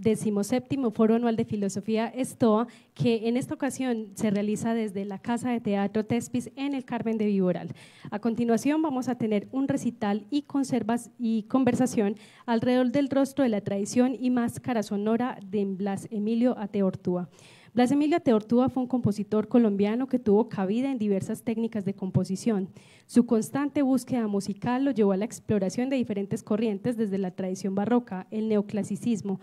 decimoséptimo Foro Anual de Filosofía Estoa, que en esta ocasión se realiza desde la Casa de Teatro Tespis en el Carmen de Viboral. A continuación vamos a tener un recital y, conservas y conversación alrededor del rostro de la tradición y máscara sonora de Blas Emilio Ateortúa. Blas Emilio Teortúa fue un compositor colombiano que tuvo cabida en diversas técnicas de composición. Su constante búsqueda musical lo llevó a la exploración de diferentes corrientes desde la tradición barroca, el neoclasicismo,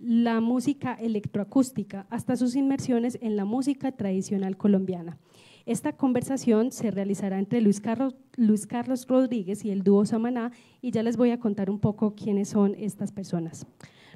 la música electroacústica hasta sus inmersiones en la música tradicional colombiana. Esta conversación se realizará entre Luis Carlos, Rodríguez y el dúo Samaná y ya les voy a contar un poco quiénes son estas personas.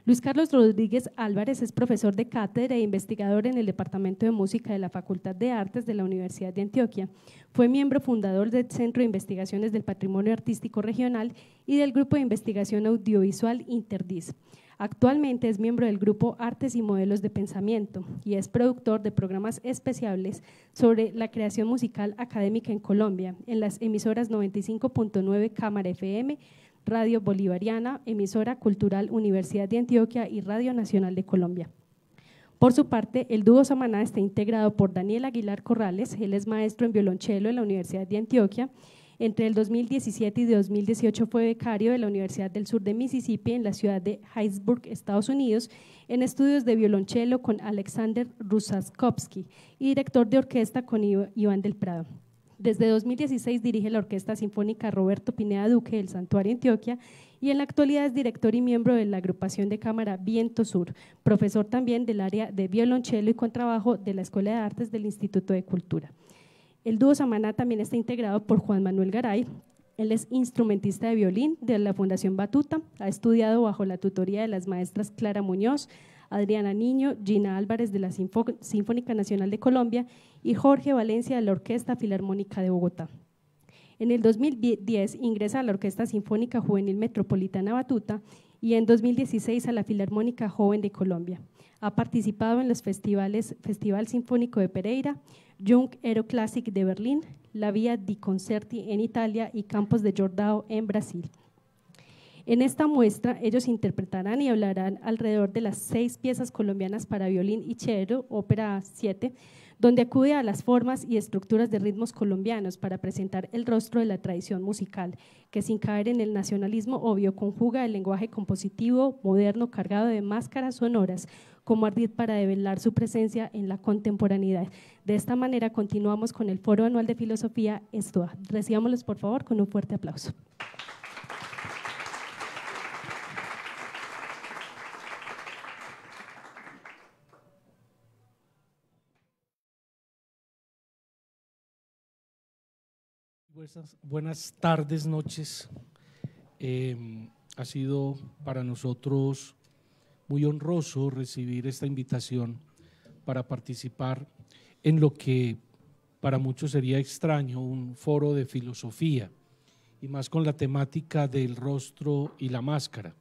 Luis Carlos Rodríguez Álvarez es profesor de cátedra e investigador en el Departamento de Música de la Facultad de Artes de la Universidad de Antioquia. Fue miembro fundador del Centro de Investigaciones del Patrimonio Artístico Regional y del Grupo de Investigación Audiovisual Interdis. Actualmente es miembro del grupo Artes y Modelos de Pensamiento y es productor de programas especiales sobre la creación musical académica en Colombia en las emisoras 95.9 Cámara FM, Radio Bolivariana, emisora cultural Universidad de Antioquia y Radio Nacional de Colombia. Por su parte, el dúo Samaná está integrado por Daniel Aguilar Corrales, él es maestro en violonchelo en la Universidad de Antioquia entre el 2017 y 2018 fue becario de la Universidad del Sur de Mississippi en la ciudad de Heisburg, Estados Unidos, en estudios de violonchelo con Alexander Rusaskovsky y director de orquesta con Iván del Prado. Desde 2016 dirige la Orquesta Sinfónica Roberto Pineda Duque del Santuario Antioquia y en la actualidad es director y miembro de la agrupación de cámara Viento Sur, profesor también del área de violonchelo y trabajo de la Escuela de Artes del Instituto de Cultura. El dúo Samaná también está integrado por Juan Manuel Garay. Él es instrumentista de violín de la Fundación Batuta, ha estudiado bajo la tutoría de las maestras Clara Muñoz, Adriana Niño, Gina Álvarez de la Sinfónica Nacional de Colombia y Jorge Valencia de la Orquesta Filarmónica de Bogotá. En el 2010 ingresa a la Orquesta Sinfónica Juvenil Metropolitana Batuta y en 2016 a la Filarmónica Joven de Colombia. Ha participado en los festivales Festival Sinfónico de Pereira, Jung Classic de Berlín, la Vía di Concerti en Italia y Campos de Jordao en Brasil. En esta muestra, ellos interpretarán y hablarán alrededor de las seis piezas colombianas para violín y cello, ópera 7, donde acude a las formas y estructuras de ritmos colombianos para presentar el rostro de la tradición musical, que sin caer en el nacionalismo obvio conjuga el lenguaje compositivo moderno cargado de máscaras sonoras como ardid para develar su presencia en la contemporaneidad. De esta manera continuamos con el Foro Anual de Filosofía Estoa. Recibámoslos por favor con un fuerte aplauso. Buenas, tardes, noches. Em, ha sido para nosotros muy honroso recibir esta invitación para participar en lo que para muchos sería extraño, un foro de filosofía, y más con la temática del rostro y la máscara.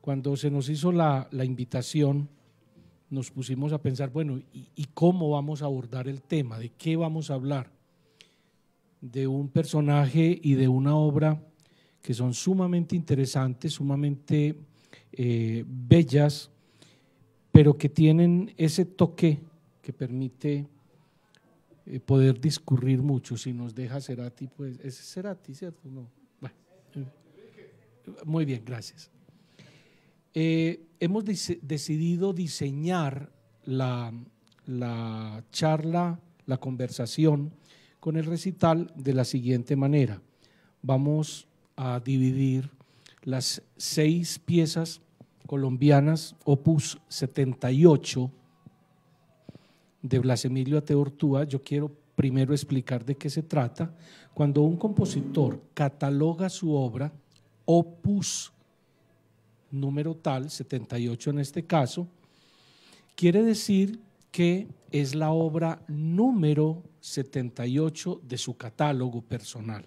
Cuando se nos hizo la, invitación, nos pusimos a pensar, bueno, ¿y cómo vamos a abordar el tema? ¿De qué vamos a hablar? de un personaje y de una obra que son sumamente interesantes, sumamente eh, bellas, pero que tienen ese toque que permite eh, poder discurrir mucho. Si nos deja Cerati, pues es Cerati, ¿cierto? Eh, muy bien, gracias. hemos decidido diseñar la, la charla, la conversación, con el recital de la siguiente manera. Vamos a dividir las seis piezas colombianas, opus 78 de Blas Emilio Ateortúa. Yo quiero primero explicar de qué se trata. Cuando un compositor cataloga su obra, opus número tal, 78 en este caso, quiere decir que es la obra número 78 de su catálogo personal.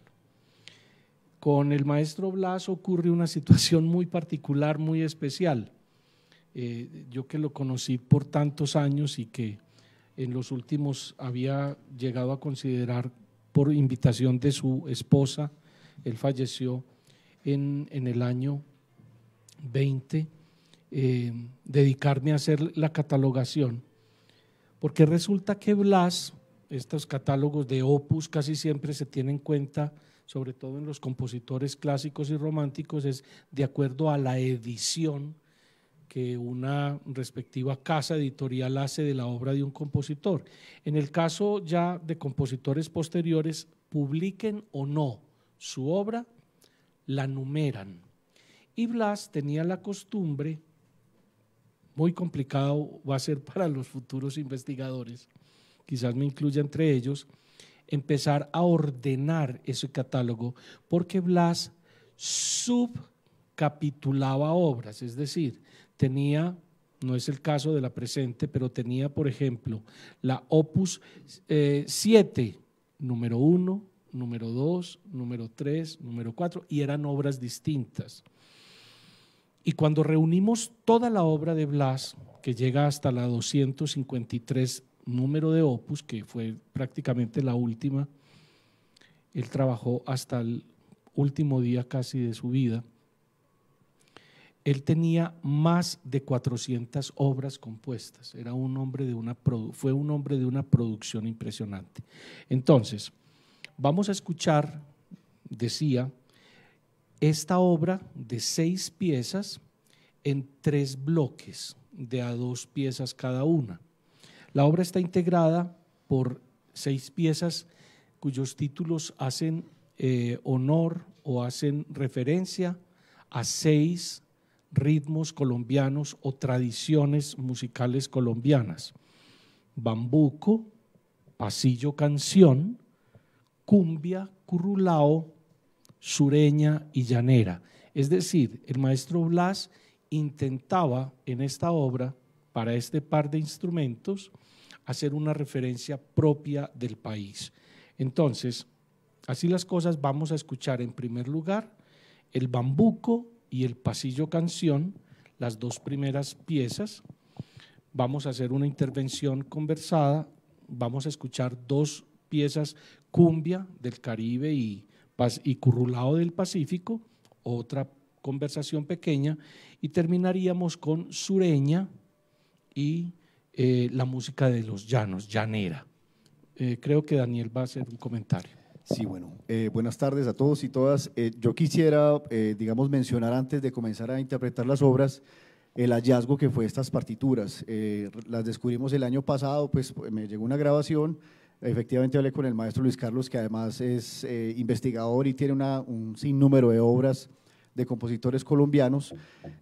Con el maestro Blas ocurre una situación muy particular, muy especial. Eh, yo que lo conocí por tantos años y que en los últimos había llegado a considerar por invitación de su esposa, él falleció en, el año 20, eh, dedicarme a hacer la catalogación, porque resulta que Blas estos catálogos de opus casi siempre se tienen en cuenta, sobre todo en los compositores clásicos y románticos, es de acuerdo a la edición que una respectiva casa editorial hace de la obra de un compositor. En el caso ya de compositores posteriores, publiquen o no su obra, la numeran. Y Blas tenía la costumbre, muy complicado va a ser para los futuros investigadores, quizás me incluya entre ellos, empezar a ordenar ese catálogo, porque Blas subcapitulaba obras, es decir, tenía, no es el caso de la presente, pero tenía, por ejemplo, la opus 7, eh, número 1, número 2, número 3, número 4, y eran obras distintas. Y cuando reunimos toda la obra de Blas, que llega hasta la 253 número de Opus, que fue prácticamente la última, él trabajó hasta el último día casi de su vida, él tenía más de 400 obras compuestas. Era un hombre de una fue un hombre de una producción impresionante. Entonces, vamos a escuchar, decía, esta obra de seis piezas en tres bloques de a dos piezas cada una. La obra está integrada por seis piezas cuyos títulos hacen eh, honor o hacen referencia a seis ritmos colombianos o tradiciones musicales colombianas. Bambuco, pasillo canción, cumbia, curulao, sureña y llanera. Es decir, el maestro Blas intentaba en esta obra para este par de instrumentos hacer una referencia propia del país. Entonces, así las cosas, vamos a escuchar en primer lugar el bambuco y el pasillo canción, las dos primeras piezas. Vamos a hacer una intervención conversada, vamos a escuchar dos piezas cumbia del Caribe y, y del Pacífico, otra conversación pequeña, y terminaríamos con sureña y eh, la música de los llanos, llanera. Eh, creo que Daniel va a hacer un comentario. Sí, bueno, eh, buenas tardes a todos y todas. yo quisiera, digamos, mencionar antes de comenzar a interpretar las obras, el hallazgo que fue estas partituras. las descubrimos el año pasado, pues me llegó una grabación, efectivamente hablé con el maestro Luis Carlos, que además es investigador y tiene una, un sinnúmero de obras de compositores colombianos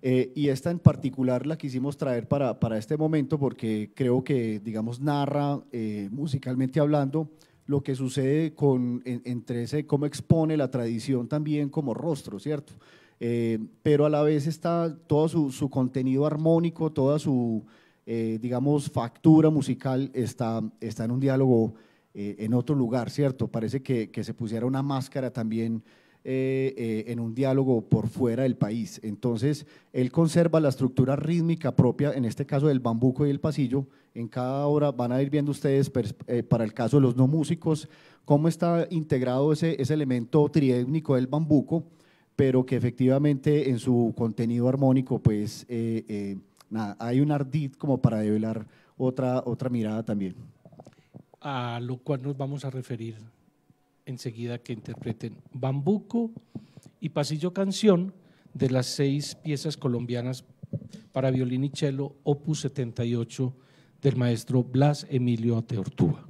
eh, y esta en particular la quisimos traer para, este momento porque creo que, digamos, narra eh, musicalmente hablando lo que sucede con, entre ese, cómo expone la tradición también como rostro, ¿cierto? Eh, pero a la vez está todo su, contenido armónico, toda su, digamos, factura musical está, está en un diálogo en otro lugar, ¿cierto? Parece que, que se pusiera una máscara también eh, eh, en un diálogo por fuera del país. Entonces, él conserva la estructura rítmica propia, en este caso del bambuco y el pasillo. En cada hora van a ir viendo ustedes, pues, eh, para el caso de los no músicos, cómo está integrado ese, elemento triétnico del bambuco, pero que efectivamente en su contenido armónico, pues hay un ardid como para develar otra, otra mirada también. A lo cual nos vamos a referir enseguida que interpreten Bambuco y Pasillo Canción de las seis piezas colombianas para violín y cello, opus 78 del maestro Blas Emilio Música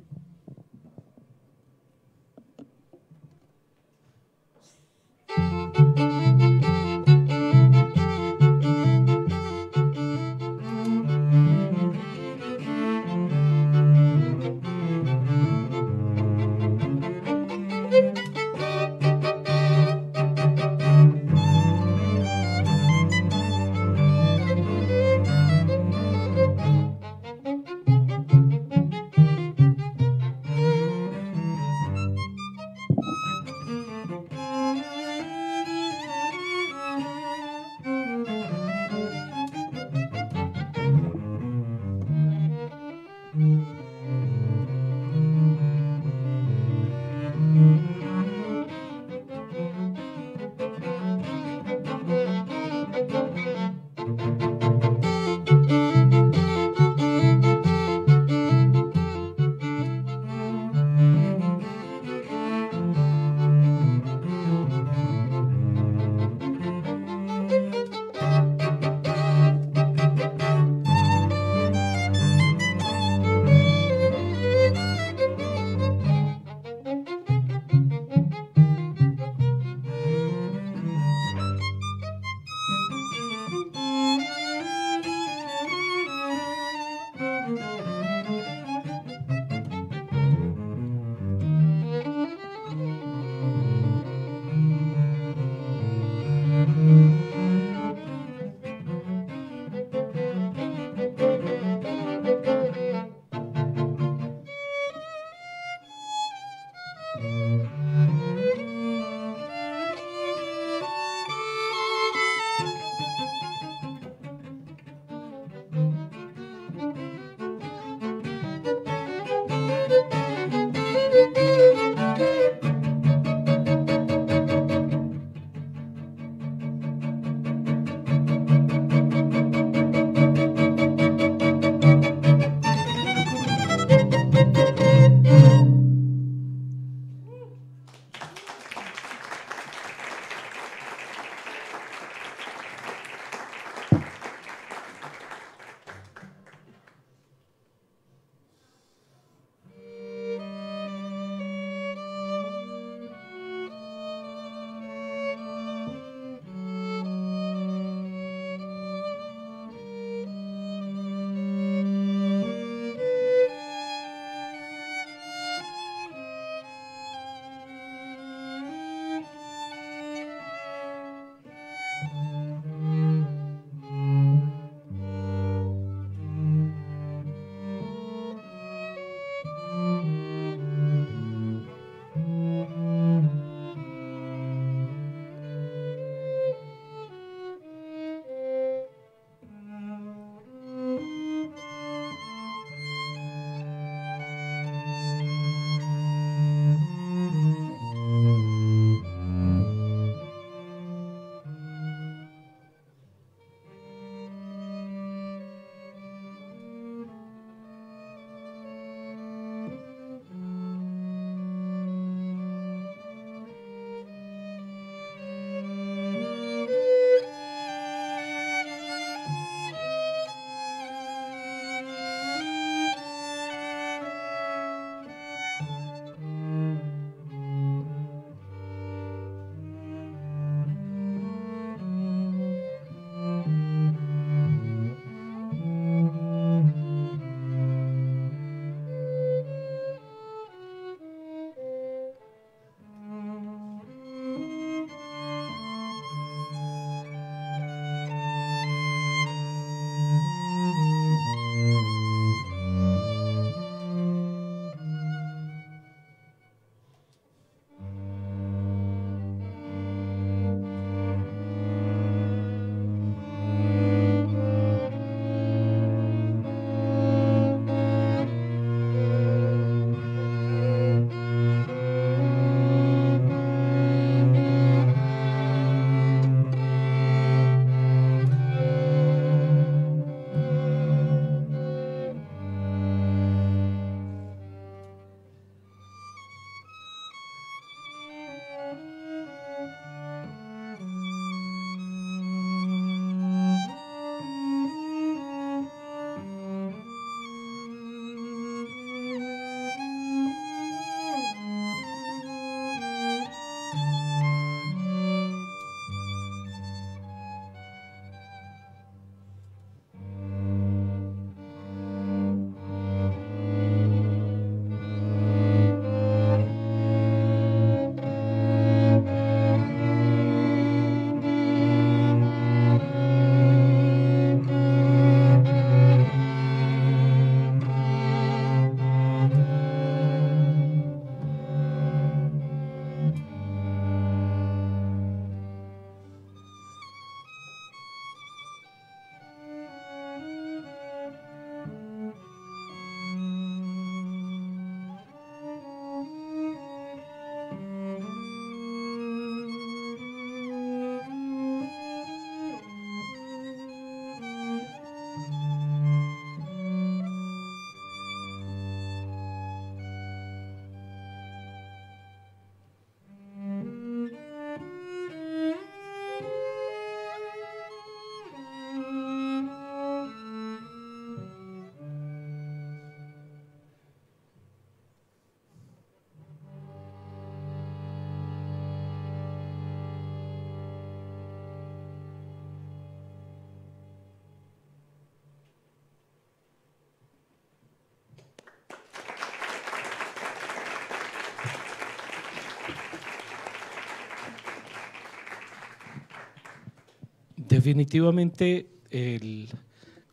Definitivamente el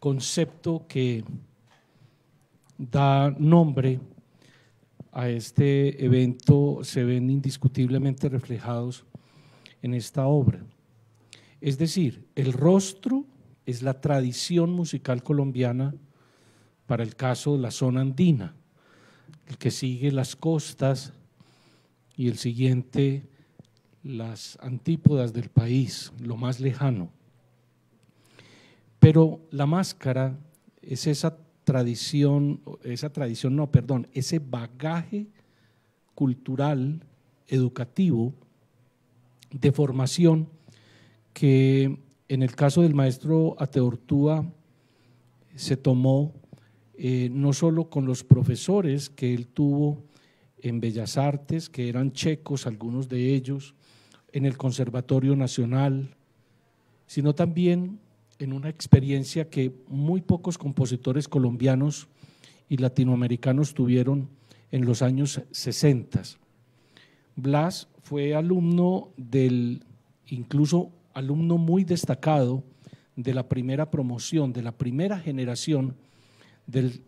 concepto que da nombre a este evento se ven indiscutiblemente reflejados en esta obra. Es decir, el rostro es la tradición musical colombiana para el caso de la zona andina, el que sigue las costas y el siguiente las antípodas del país, lo más lejano. Pero la máscara es esa tradición, esa tradición no, perdón, ese bagaje cultural, educativo, de formación, que en el caso del maestro Ateortúa se tomó eh, no solo con los profesores que él tuvo en Bellas Artes, que eran checos algunos de ellos, en el Conservatorio Nacional, sino también en una experiencia que muy pocos compositores colombianos y latinoamericanos tuvieron en los años 60. Blas fue alumno del, incluso alumno muy destacado de la primera promoción, de la primera generación del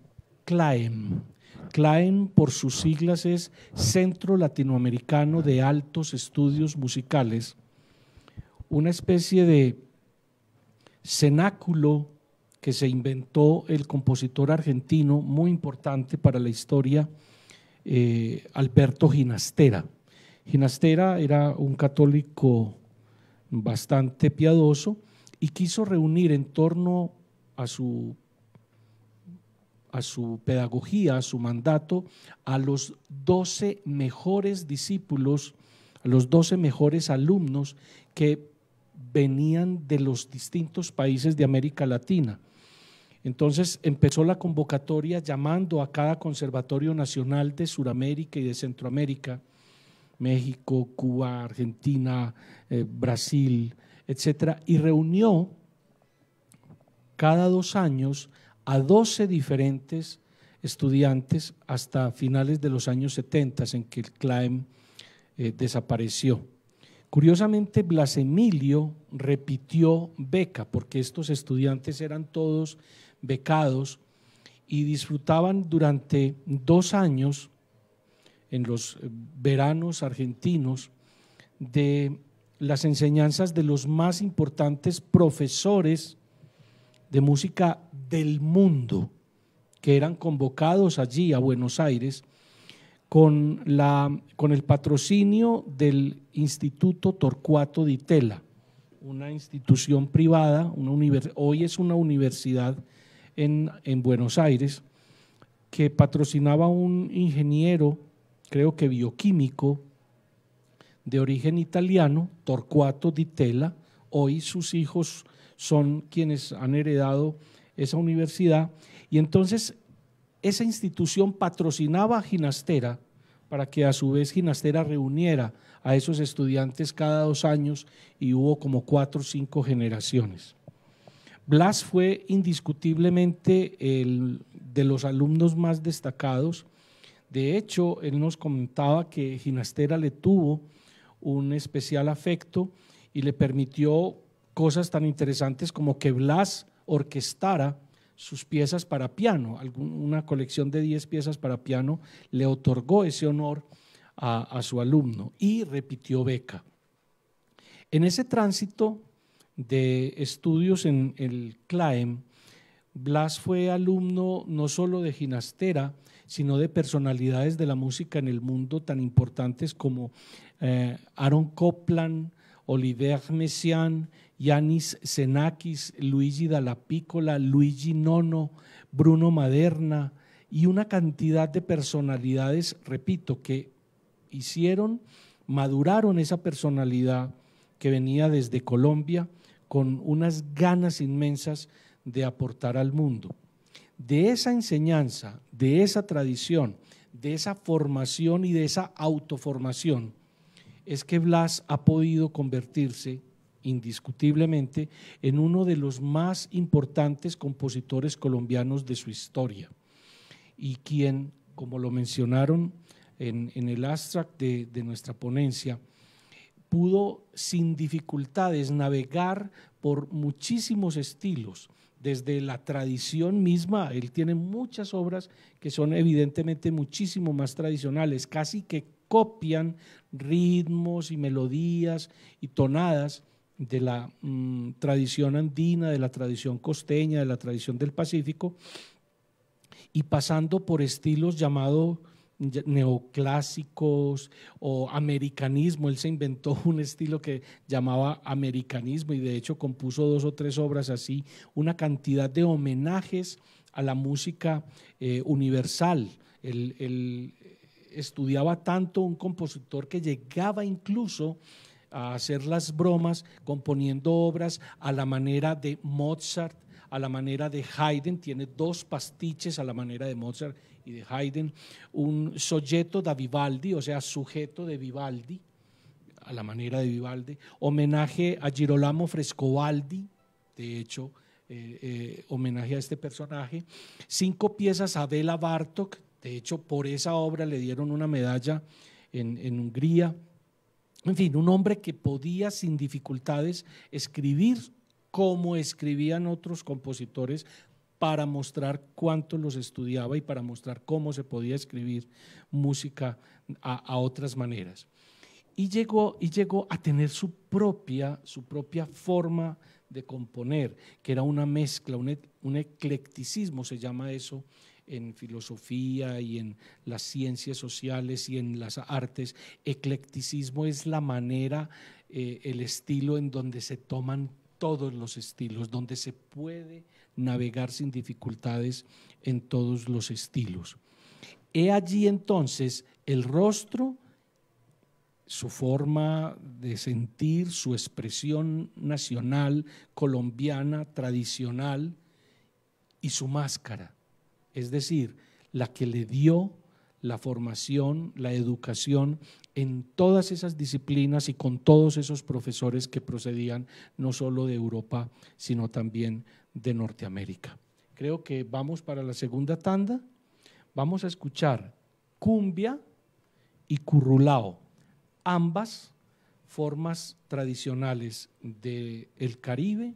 CLAEM. CLAEM por sus siglas es Centro Latinoamericano de Altos Estudios Musicales, una especie de cenáculo que se inventó el compositor argentino, muy importante para la historia, eh, Alberto Ginastera. Ginastera era un católico bastante piadoso y quiso reunir en torno a su, a su pedagogía, a su mandato, a los doce mejores discípulos, a los doce mejores alumnos que venían de los distintos países de América Latina. Entonces empezó la convocatoria llamando a cada Conservatorio Nacional de Suramérica y de Centroamérica, México, Cuba, Argentina, eh, Brasil, etcétera, y reunió cada dos años a 12 diferentes estudiantes hasta finales de los años 70 en que el CLAEM eh, desapareció. Curiosamente, Blas Emilio repitió beca, porque estos estudiantes eran todos becados y disfrutaban durante dos años, en los eh, veranos argentinos, de las enseñanzas de los más importantes profesores de música del mundo, que eran convocados allí a Buenos Aires con, la, con el patrocinio del Instituto Torcuato Di Tella, una institución privada, una hoy es una universidad en, Buenos Aires, que patrocinaba un ingeniero, creo que bioquímico, de origen italiano, Torcuato Di Tella. Hoy sus hijos son quienes han heredado esa universidad. Y entonces esa institución patrocinaba a Ginastera para que a su vez Ginastera reuniera a esos estudiantes cada dos años y hubo como cuatro o cinco generaciones. Blas fue indiscutiblemente el, de los alumnos más destacados. De hecho, él nos comentaba que Ginastera le tuvo un especial afecto y le permitió cosas tan interesantes como que Blas orquestara sus piezas para piano, una colección de 10 piezas para piano, le otorgó ese honor a, su alumno y repitió beca. En ese tránsito de estudios en el CLAEM, Blas fue alumno no solo de ginastera, sino de personalidades de la música en el mundo tan importantes como eh, Aaron Copland, Olivier Messiaen, Yanis Senakis, Luigi Dalapicola, Luigi Nono, Bruno Maderna y una cantidad de personalidades, repito, que hicieron, maduraron esa personalidad que venía desde Colombia con unas ganas inmensas de aportar al mundo. De esa enseñanza, de esa tradición, de esa formación y de esa autoformación, es que Blas ha podido convertirse indiscutiblemente, en uno de los más importantes compositores colombianos de su historia y quien, como lo mencionaron en, el abstract de nuestra ponencia, pudo sin dificultades navegar por muchísimos estilos, desde la tradición misma, él tiene muchas obras que son evidentemente muchísimo más tradicionales, casi que copian ritmos y melodías y tonadas de la mm, tradición andina, de la tradición costeña, de la tradición del Pacífico, y pasando por estilos llamados neoclásicos o americanismo. Él se inventó un estilo que llamaba americanismo y de hecho compuso dos o tres obras así, una cantidad de homenajes a la música eh, universal. él estudiaba tanto un compositor que llegaba incluso a hacer las bromas, componiendo obras a la manera de Mozart, a la manera de Haydn, tiene dos pastiches a la manera de Mozart y de Haydn, un solleto da Vivaldi, o sea, sujeto de Vivaldi, a la manera de Vivaldi, homenaje a Girolamo Frescobaldi, de hecho, eh, eh, homenaje a este personaje, cinco piezas a Bela Bartok, de hecho, por esa obra le dieron una medalla en Hungría, en fin, un hombre que podía sin dificultades escribir como escribían otros compositores para mostrar cuánto los estudiaba y para mostrar cómo se podía escribir música a, otras maneras. Y llegó, y llegó a tener su propia, su propia forma de componer, que era una mezcla, un e, eclecticismo se llama eso en filosofía y en las ciencias sociales y en las artes. Eclecticismo es la manera, eh, el estilo en donde se toman todos los estilos, donde se puede navegar sin dificultades en todos los estilos. He allí entonces el rostro, su forma de sentir, su expresión nacional, colombiana, tradicional y su máscara es decir, la que le dio la formación, la educación en todas esas disciplinas y con todos esos profesores que procedían no solo de Europa, sino también de Norteamérica. Creo que vamos para la segunda tanda. Vamos a escuchar cumbia y currulao, ambas formas tradicionales del Caribe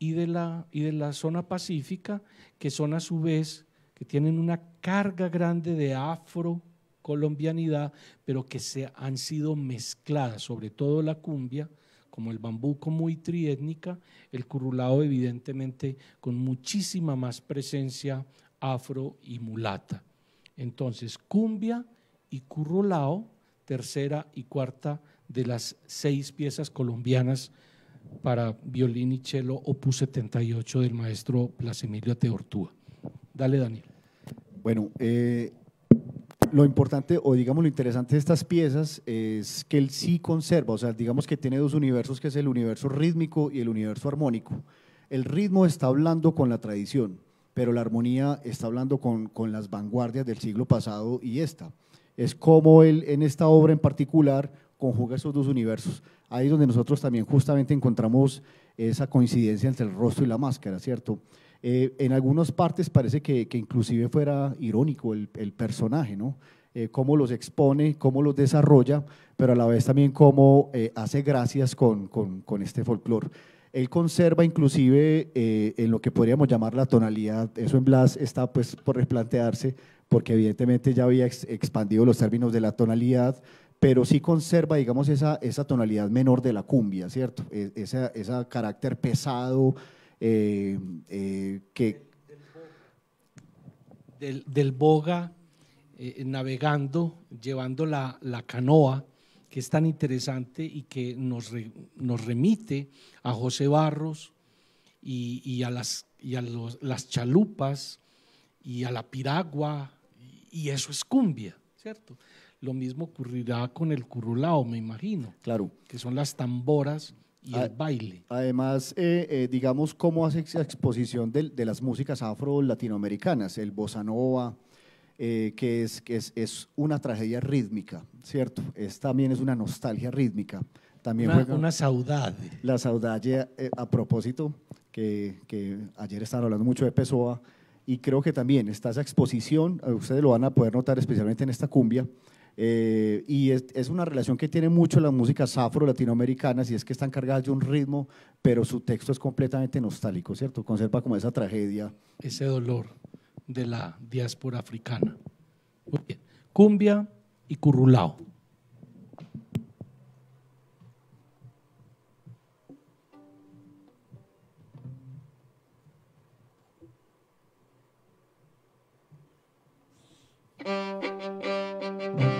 y de, la, y de la zona pacífica, que son a su vez que tienen una carga grande de afrocolombianidad, pero que se han sido mezcladas, sobre todo la cumbia, como el bambuco muy triétnica, el currulao evidentemente con muchísima más presencia afro y mulata. Entonces, cumbia y currulao, tercera y cuarta de las seis piezas colombianas para violín y cello, opus 78 del maestro Placemilio Teortúa. Dale, Daniel. Bueno, eh, lo importante o digamos lo interesante de estas piezas es que él sí conserva, o sea, digamos que tiene dos universos, que es el universo rítmico y el universo armónico. El ritmo está hablando con la tradición, pero la armonía está hablando con, con las vanguardias del siglo pasado y esta. Es como él en esta obra en particular conjuga esos dos universos. Ahí es donde nosotros también justamente encontramos esa coincidencia entre el rostro y la máscara, ¿cierto? Eh, en algunas partes parece que, inclusive fuera irónico el, personaje, ¿no? Eh, cómo los expone, cómo los desarrolla, pero a la vez también cómo eh, hace gracias con, con, este folclore. Él conserva inclusive en lo que podríamos llamar la tonalidad, eso en Blas está pues por replantearse, porque evidentemente ya había expandido los términos de la tonalidad, pero sí conserva, digamos, esa, esa tonalidad menor de la cumbia, ¿cierto? E, Ese esa carácter pesado, eh, eh, del, boga, eh, navegando, llevando la, la, canoa, que es tan interesante y que nos, remite a José Barros y, a, las, las chalupas y a la piragua, y eso es cumbia, ¿cierto? Lo mismo ocurrirá con el curulao, me imagino. Claro. Que son las tamboras y el baile. Además, eh, eh, digamos, cómo hace esa exposición de, de, las músicas afro-latinoamericanas, el bossa nova, eh, que, es, que es, es, una tragedia rítmica, ¿cierto? Es, también es una nostalgia rítmica. También una, una saudade. La saudade, a propósito, que, que ayer estaban hablando mucho de Pessoa, y creo que también está esa exposición, ustedes lo van a poder notar especialmente en esta cumbia, eh, y es, una relación que tiene mucho las músicas afro-latinoamericanas y es que están cargadas de un ritmo, pero su texto es completamente nostálgico, ¿cierto? Conserva como esa tragedia. Ese dolor de la diáspora africana. Cumbia y currulao.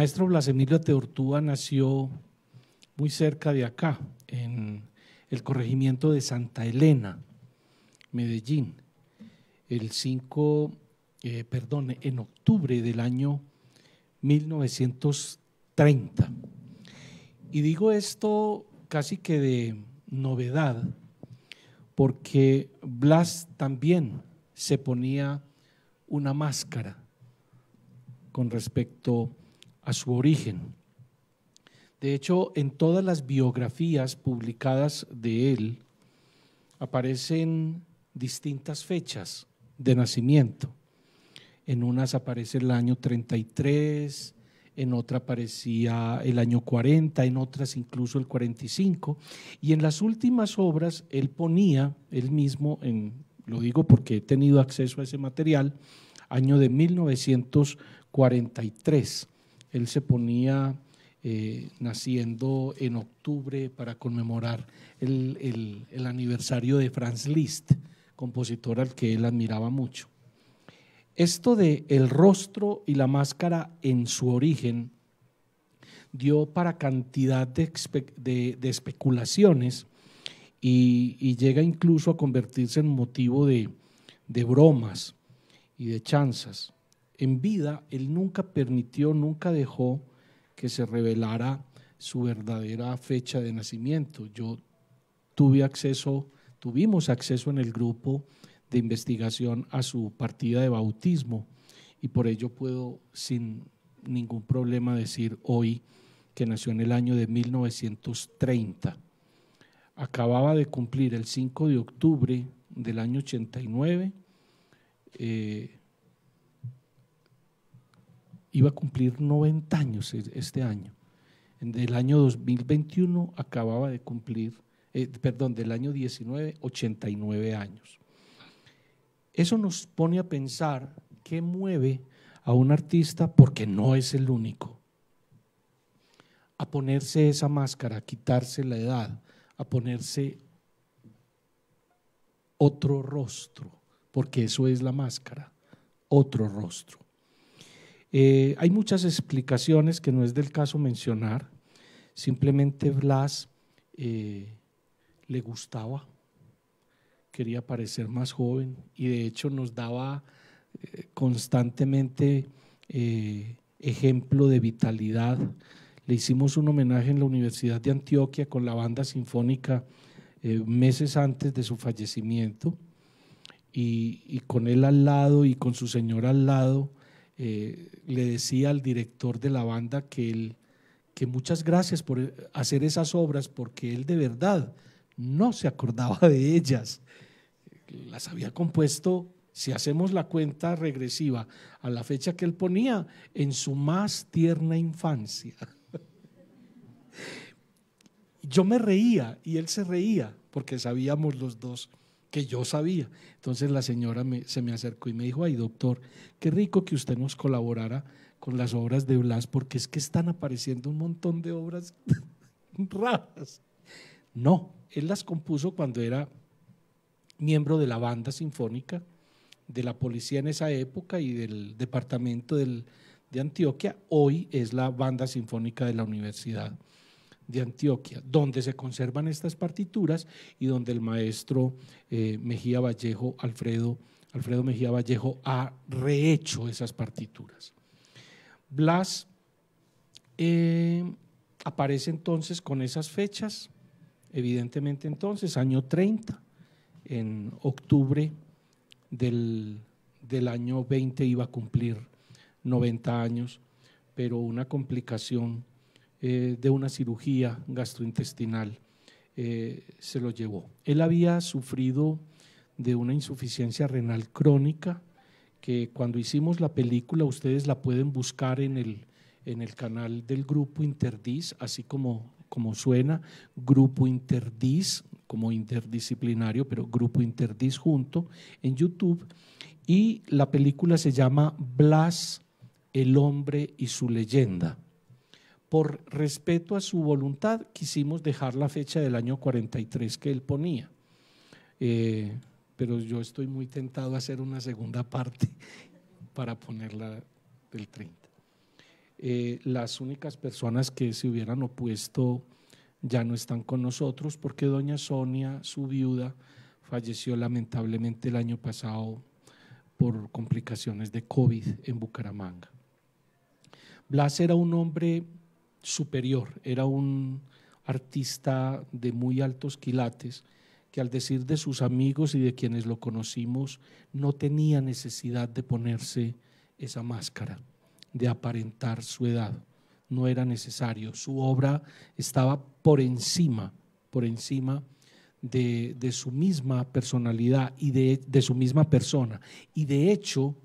maestro Blas Emilio Teortúa nació muy cerca de acá, en el corregimiento de Santa Elena, Medellín, el 5, eh, perdón, en octubre del año 1930. Y digo esto casi que de novedad, porque Blas también se ponía una máscara con respecto a su origen. De hecho, en todas las biografías publicadas de él aparecen distintas fechas de nacimiento. En unas aparece el año 33, en otra aparecía el año 40, en otras incluso el 45. Y en las últimas obras él ponía, él mismo, en, lo digo porque he tenido acceso a ese material, año de 1943. Él se ponía eh, naciendo en octubre para conmemorar el, aniversario de Franz Liszt, compositor al que él admiraba mucho. Esto de el rostro y la máscara en su origen dio para cantidad de, especulaciones y, llega incluso a convertirse en motivo de bromas y de chanzas en vida, él nunca permitió, nunca dejó que se revelara su verdadera fecha de nacimiento. Yo tuve acceso, tuvimos acceso en el grupo de investigación a su partida de bautismo y por ello puedo sin ningún problema decir hoy que nació en el año de 1930. Acababa de cumplir el 5 de octubre del año 89 iba a cumplir 90 años este año. Del año 2021 acababa de cumplir, eh, perdón, del año 19, 89 años. Eso nos pone a pensar qué mueve a un artista, porque no es el único, a ponerse esa máscara, a quitarse la edad, a ponerse otro rostro, porque eso es la máscara, otro rostro. Eh, hay muchas explicaciones que no es del caso mencionar. Simplemente Blas eh, le gustaba, quería parecer más joven y de hecho nos daba eh, constantemente ejemplo de vitalidad. Le hicimos un homenaje en la Universidad de Antioquia con la banda sinfónica meses antes de su fallecimiento y, y con él al lado y con su señora al lado eh, le decía al director de la banda que, él, que muchas gracias por hacer esas obras porque él de verdad no se acordaba de ellas. Las había compuesto, si hacemos la cuenta regresiva a la fecha que él ponía, en su más tierna infancia. Yo me reía y él se reía porque sabíamos los dos que yo sabía. Entonces la señora se me acercó y me dijo, ay doctor, qué rico que usted nos colaborara con las obras de Blas, porque es que están apareciendo un montón de obras raras. No, él las compuso cuando era miembro de la banda sinfónica de la policía en esa época y del departamento de Antioquia, hoy es la banda sinfónica de la universidad de Antioquia, donde se conservan estas partituras y donde el maestro eh, Mejía Vallejo, Alfredo, Alfredo Mejía Vallejo, ha rehecho esas partituras. Blas eh, aparece entonces con esas fechas, evidentemente entonces, año 30, en octubre del, del año 20 iba a cumplir 90 años, pero una complicación eh, de una cirugía gastrointestinal eh, se lo llevó. Él había sufrido de una insuficiencia renal crónica que cuando hicimos la película ustedes la pueden buscar en el, canal del grupo Interdis, así como, como suena, grupo Interdis, como interdisciplinario, pero grupo Interdis junto en YouTube. Y la película se llama Blas, el hombre y su leyenda por respeto a su voluntad, quisimos dejar la fecha del año 43 que él ponía. Eh, pero yo estoy muy tentado a hacer una segunda parte para ponerla del 30. Eh, las únicas personas que se hubieran opuesto ya no están con nosotros porque doña Sonia, su viuda, falleció lamentablemente el año pasado por complicaciones de COVID en Bucaramanga. Blas era un hombre superior, era un artista de muy altos quilates que al decir de sus amigos y de quienes lo conocimos, no tenía necesidad de ponerse esa máscara, de aparentar su edad. No era necesario. Su obra estaba por encima, por encima de, su misma personalidad y de, de su misma persona. Y de hecho,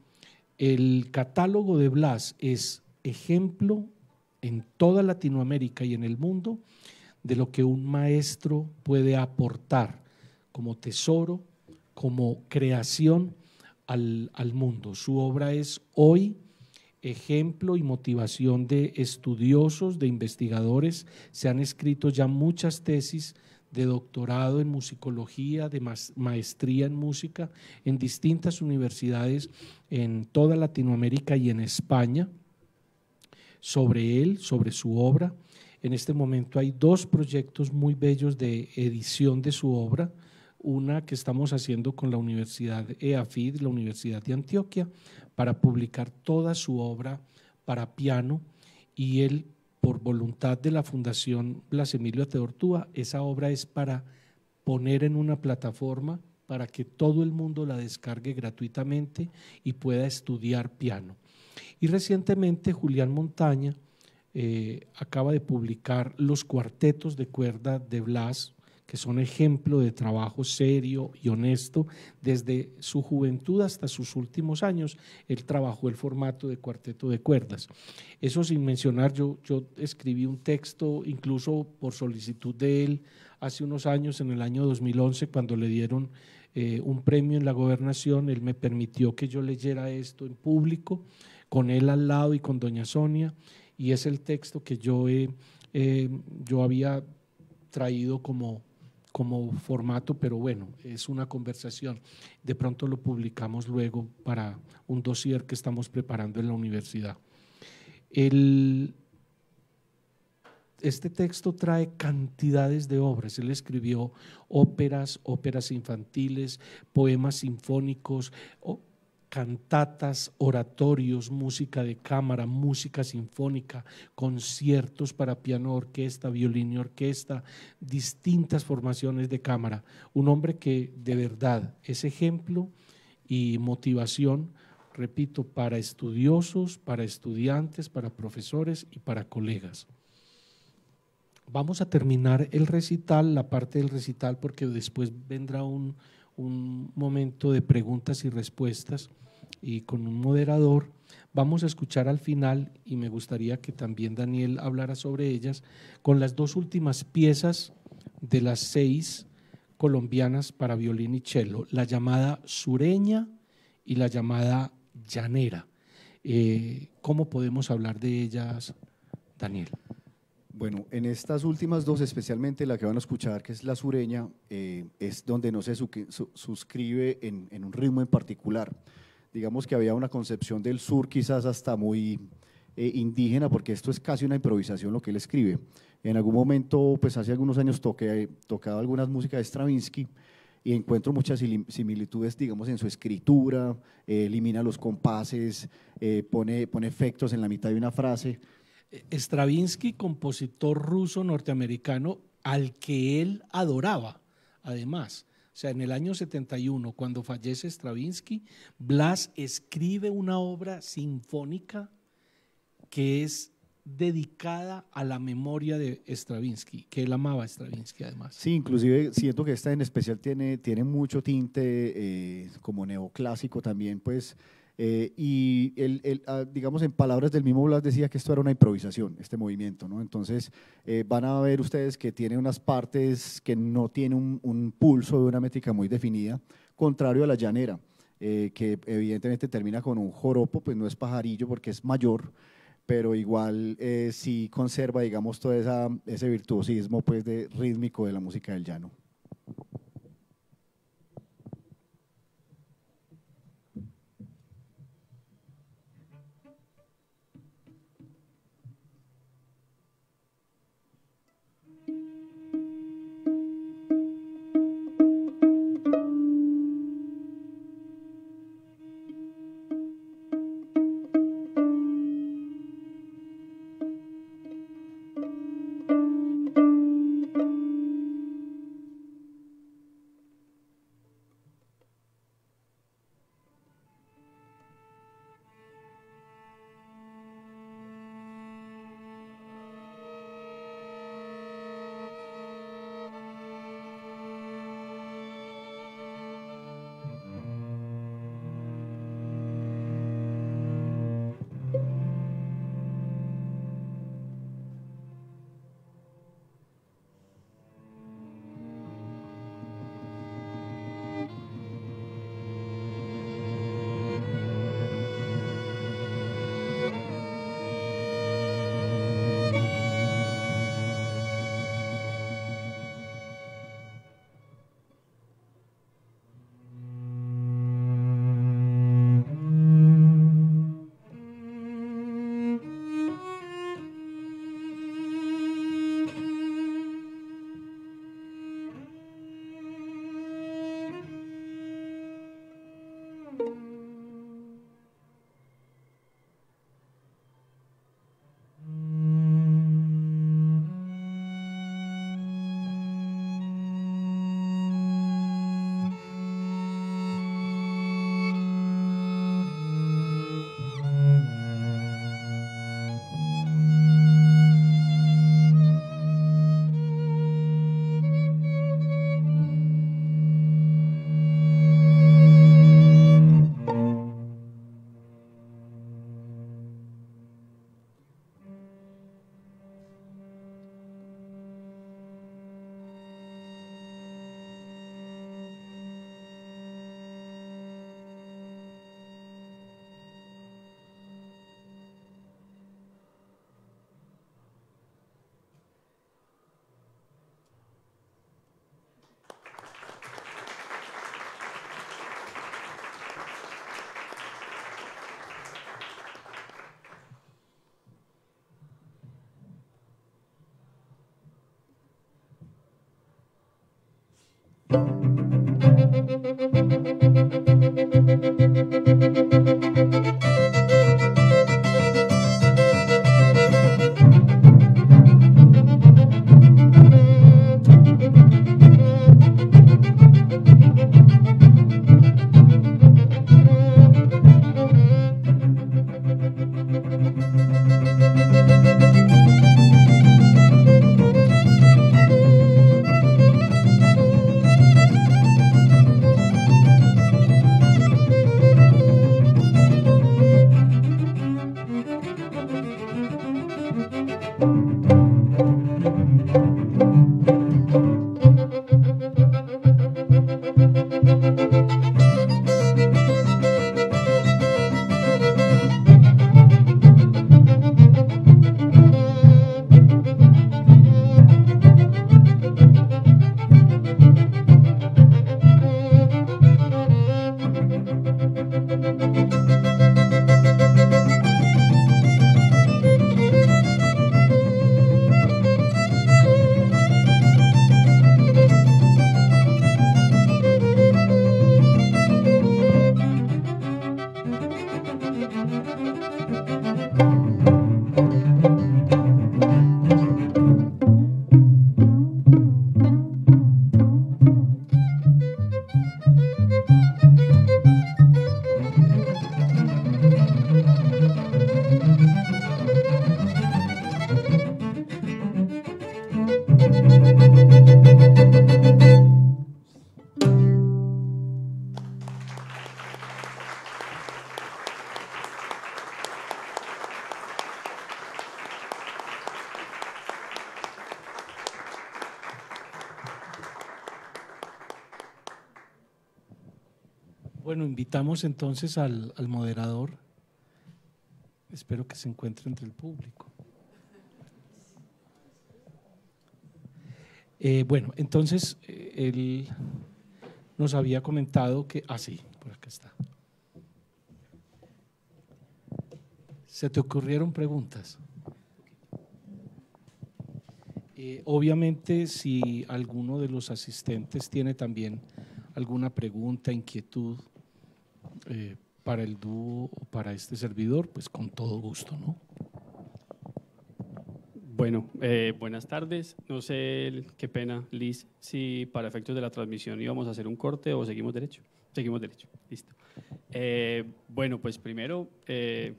el catálogo de Blas es ejemplo en toda Latinoamérica y en el mundo de lo que un maestro puede aportar como tesoro, como creación al, al mundo. Su obra es hoy ejemplo y motivación de estudiosos, de investigadores. Se han escrito ya muchas tesis de doctorado en musicología, de maestría en música en distintas universidades en toda Latinoamérica y en España sobre él, sobre su obra. En este momento hay dos proyectos muy bellos de edición de su obra, una que estamos haciendo con la Universidad EAFID, la Universidad de Antioquia, para publicar toda su obra para piano y él, por voluntad de la Fundación Blas Emilio Teortúa, esa obra es para poner en una plataforma para que todo el mundo la descargue gratuitamente y pueda estudiar piano. Y recientemente Julián Montaña eh, acaba de publicar Los cuartetos de cuerda de Blas, que son ejemplo de trabajo serio y honesto. Desde su juventud hasta sus últimos años, él trabajó el formato de cuarteto de cuerdas. Eso sin mencionar, yo, yo escribí un texto, incluso por solicitud de él, hace unos años, en el año 2011, cuando le dieron eh, un premio en la gobernación, él me permitió que yo leyera esto en público con él al lado y con doña Sonia, y es el texto que yo, eh, yo había traído como, como formato, pero bueno, es una conversación. De pronto lo publicamos luego para un dossier que estamos preparando en la universidad. este texto trae cantidades de obras. Él escribió óperas, óperas infantiles, poemas sinfónicos, cantatas, oratorios, música de cámara, música sinfónica, conciertos para piano, orquesta, violín y orquesta, distintas formaciones de cámara. Un hombre que de verdad es ejemplo y motivación, repito, para estudiosos, para estudiantes, para profesores y para colegas. Vamos a terminar el recital, la parte del recital, porque después vendrá un, un momento de preguntas y respuestas y con un moderador. Vamos a escuchar al final, y me gustaría que también Daniel hablara sobre ellas, con las dos últimas piezas de las seis colombianas para violín y cello, la llamada sureña y la llamada llanera. Eh, ¿Cómo podemos hablar de ellas, Daniel? Bueno, en estas últimas dos, especialmente la que van a escuchar, que es la sureña, eh, es donde no se suscribe en, en un ritmo en particular digamos que había una concepción del sur quizás hasta muy eh, indígena, porque esto es casi una improvisación lo que él escribe. En algún momento, pues hace algunos años toqué, tocado algunas músicas de Stravinsky y encuentro muchas similitudes, digamos, en su escritura, eh, elimina los compases, eh, pone efectos en la mitad de una frase. Stravinsky, compositor ruso norteamericano, al que él adoraba, además. O sea, en el año 71, cuando fallece Stravinsky, Blas escribe una obra sinfónica que es dedicada a la memoria de Stravinsky, que él amaba a Stravinsky además. Sí, inclusive siento que esta en especial tiene, tiene mucho tinte eh, como neoclásico también, pues eh, y ah, digamos, en palabras del mismo Blas decía que esto era una improvisación, este movimiento, ¿no? Entonces eh, van a ver ustedes que tiene unas partes que no tiene un, pulso de una métrica muy definida, contrario a la llanera, eh, que evidentemente termina con un joropo, pues no es pajarillo porque es mayor, pero igual sí conserva, digamos, todo esa, ese virtuosismo pues, de, rítmico de la música del llano. Müzik Invitamos entonces al, moderador. Espero que se encuentre entre el público. Eh, bueno, entonces eh, él nos había comentado que, ah sí, por acá está. ¿Se te ocurrieron preguntas? Eh, obviamente, si alguno de los asistentes tiene también alguna pregunta, inquietud, eh, para el dúo o para este servidor, pues con todo gusto, ¿no? Bueno, eh, buenas tardes. No sé, qué pena, Liz, si para efectos de la transmisión íbamos a hacer un corte o seguimos derecho. Seguimos derecho, listo. Eh, bueno, pues primero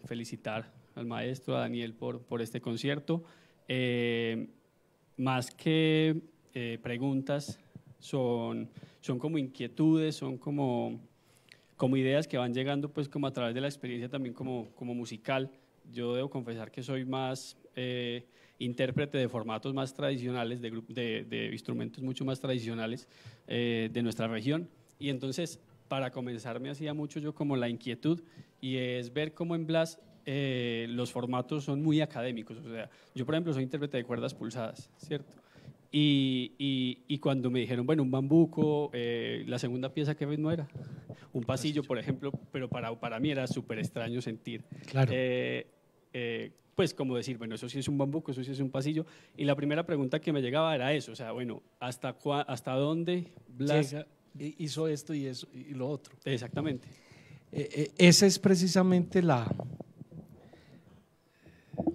felicitar al maestro, a Daniel, por, por este concierto. más que preguntas, son, son como inquietudes, son como como ideas que van llegando pues como a través de la experiencia también como, como musical. Yo debo confesar que soy más eh, intérprete de formatos más tradicionales, de, instrumentos mucho más tradicionales eh, de nuestra región. Y entonces, para comenzar, me hacía mucho yo como la inquietud y es ver cómo en Blas eh, los formatos son muy académicos. O sea, yo, por ejemplo, soy intérprete de cuerdas pulsadas, ¿cierto? Y, y, cuando me dijeron, bueno, un bambuco, la segunda pieza, ¿qué no era? un pasillo, por ejemplo, pero para, para mí era súper extraño sentir. Eh, eh, pues como decir, bueno, eso sí es un bambuco, eso sí es un pasillo. Y la primera pregunta que me llegaba era eso, o sea, bueno, ¿hasta, hasta dónde Blas hizo esto y, eso, y lo otro? Exactamente. Eh, esa es precisamente la,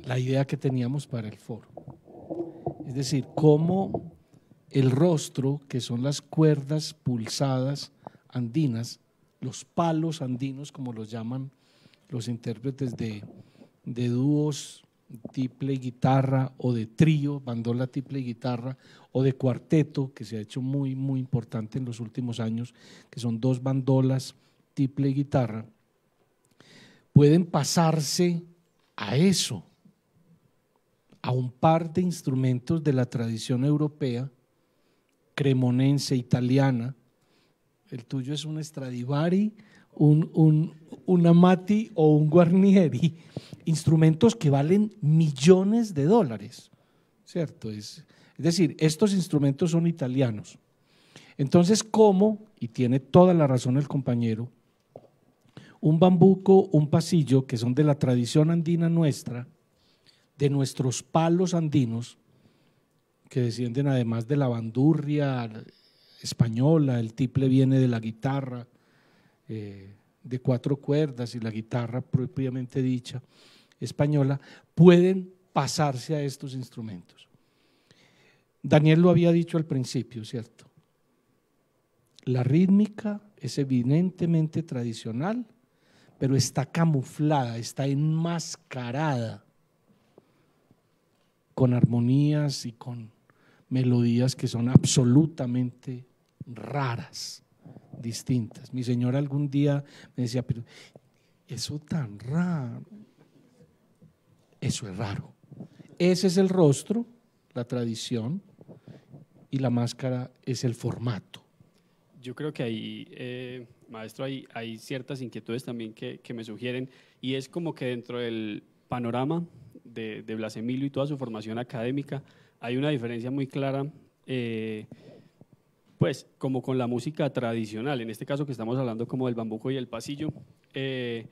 la idea que teníamos para el foro. Es decir, cómo el rostro, que son las cuerdas pulsadas andinas, los palos andinos, como los llaman los intérpretes de, de dúos, tiple guitarra, o de trío, bandola, tiple guitarra, o de cuarteto, que se ha hecho muy, muy importante en los últimos años, que son dos bandolas, triple guitarra, pueden pasarse a eso, a un par de instrumentos de la tradición europea, cremonense, italiana, el tuyo es un Stradivari, un, un, Amati o un Guarnieri. Instrumentos que valen millones de dólares, ¿cierto? Es, es decir, estos instrumentos son italianos. Entonces, ¿cómo? Y tiene toda la razón el compañero. Un bambuco, un pasillo, que son de la tradición andina nuestra, de nuestros palos andinos, que descienden además de la bandurria, española, el tiple viene de la guitarra, eh, de cuatro cuerdas y la guitarra propiamente dicha española, pueden pasarse a estos instrumentos. Daniel lo había dicho al principio, ¿cierto? La rítmica es evidentemente tradicional, pero está camuflada, está enmascarada con armonías y con melodías que son absolutamente raras, distintas. Mi señora algún día me decía, pero eso tan raro, eso es raro. Ese es el rostro, la tradición, y la máscara es el formato. Yo creo que ahí, eh, maestro, hay, ciertas inquietudes también que, me sugieren, y es como que dentro del panorama de, Blas Emilio y toda su formación académica, hay una diferencia muy clara eh, pues como con la música tradicional, en este caso que estamos hablando como del bambuco y el pasillo, eh,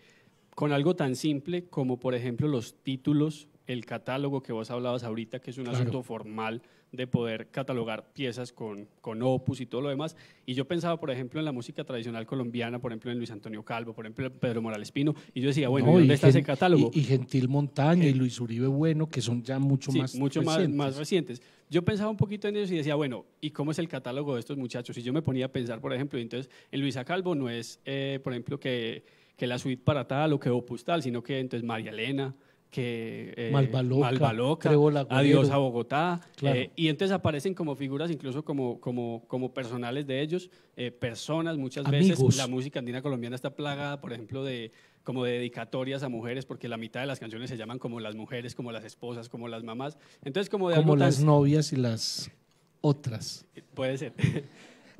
con algo tan simple como por ejemplo los títulos el catálogo que vos hablabas ahorita, que es un asunto formal de poder catalogar piezas con, opus y todo lo demás. Y yo pensaba, por ejemplo, en la música tradicional colombiana, por ejemplo, en Luis Antonio Calvo, por ejemplo, en Pedro Morales Pino, y yo decía, bueno, ¿dónde está ese catálogo? Y, Gentil Montaña y eh, Luis Uribe Bueno, que son ya mucho, más, mucho recientes. Más, más recientes. Yo pensaba un poquito en ellos y decía, bueno, ¿y cómo es el catálogo de estos muchachos? Y yo me ponía a pensar, por ejemplo, entonces, en Luisa Calvo no es, eh, por ejemplo, que, que la suite para tal o que opus tal, sino que entonces María Elena, que eh, Malvaloca, Adiós a Bogotá, eh, y entonces aparecen como figuras incluso como, como, como personales de ellos, eh, personas muchas veces, la música andina colombiana está plagada, por ejemplo, de como de dedicatorias a mujeres, porque la mitad de las canciones se llaman como las mujeres, como las esposas, como las mamás, entonces como de... Como las novias y las otras. Puede ser.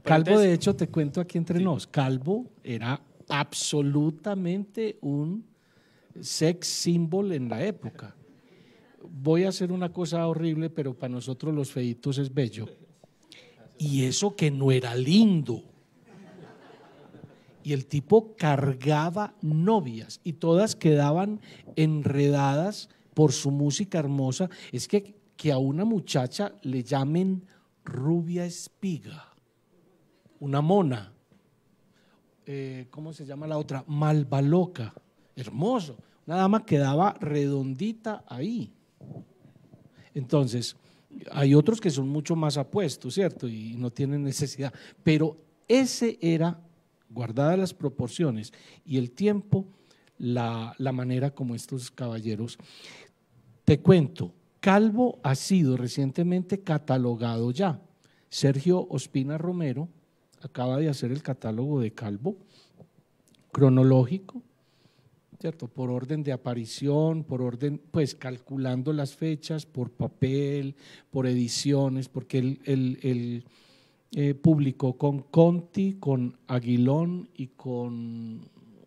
Calvo, de hecho, te cuento aquí entre nos, Calvo era absolutamente un sex símbolo en la época. Voy a hacer una cosa horrible, pero para nosotros los feitos es bello. Y eso que no era lindo. Y el tipo cargaba novias y todas quedaban enredadas por su música hermosa. Es que, que a una muchacha le llamen rubia espiga, una mona. Eh, ¿Cómo se llama la otra? Malvaloca. loca hermoso. Una dama quedaba redondita ahí. Entonces, hay otros que son mucho más apuestos, ¿cierto? Y no tienen necesidad. Pero ese era, guardadas las proporciones y el tiempo, la, la manera como estos caballeros. Te cuento, Calvo ha sido recientemente catalogado ya. Sergio Ospina Romero acaba de hacer el catálogo de Calvo cronológico ¿cierto? Por orden de aparición, por orden, pues calculando las fechas, por papel, por ediciones, porque él, eh, publicó con Conti, con Aguilón y con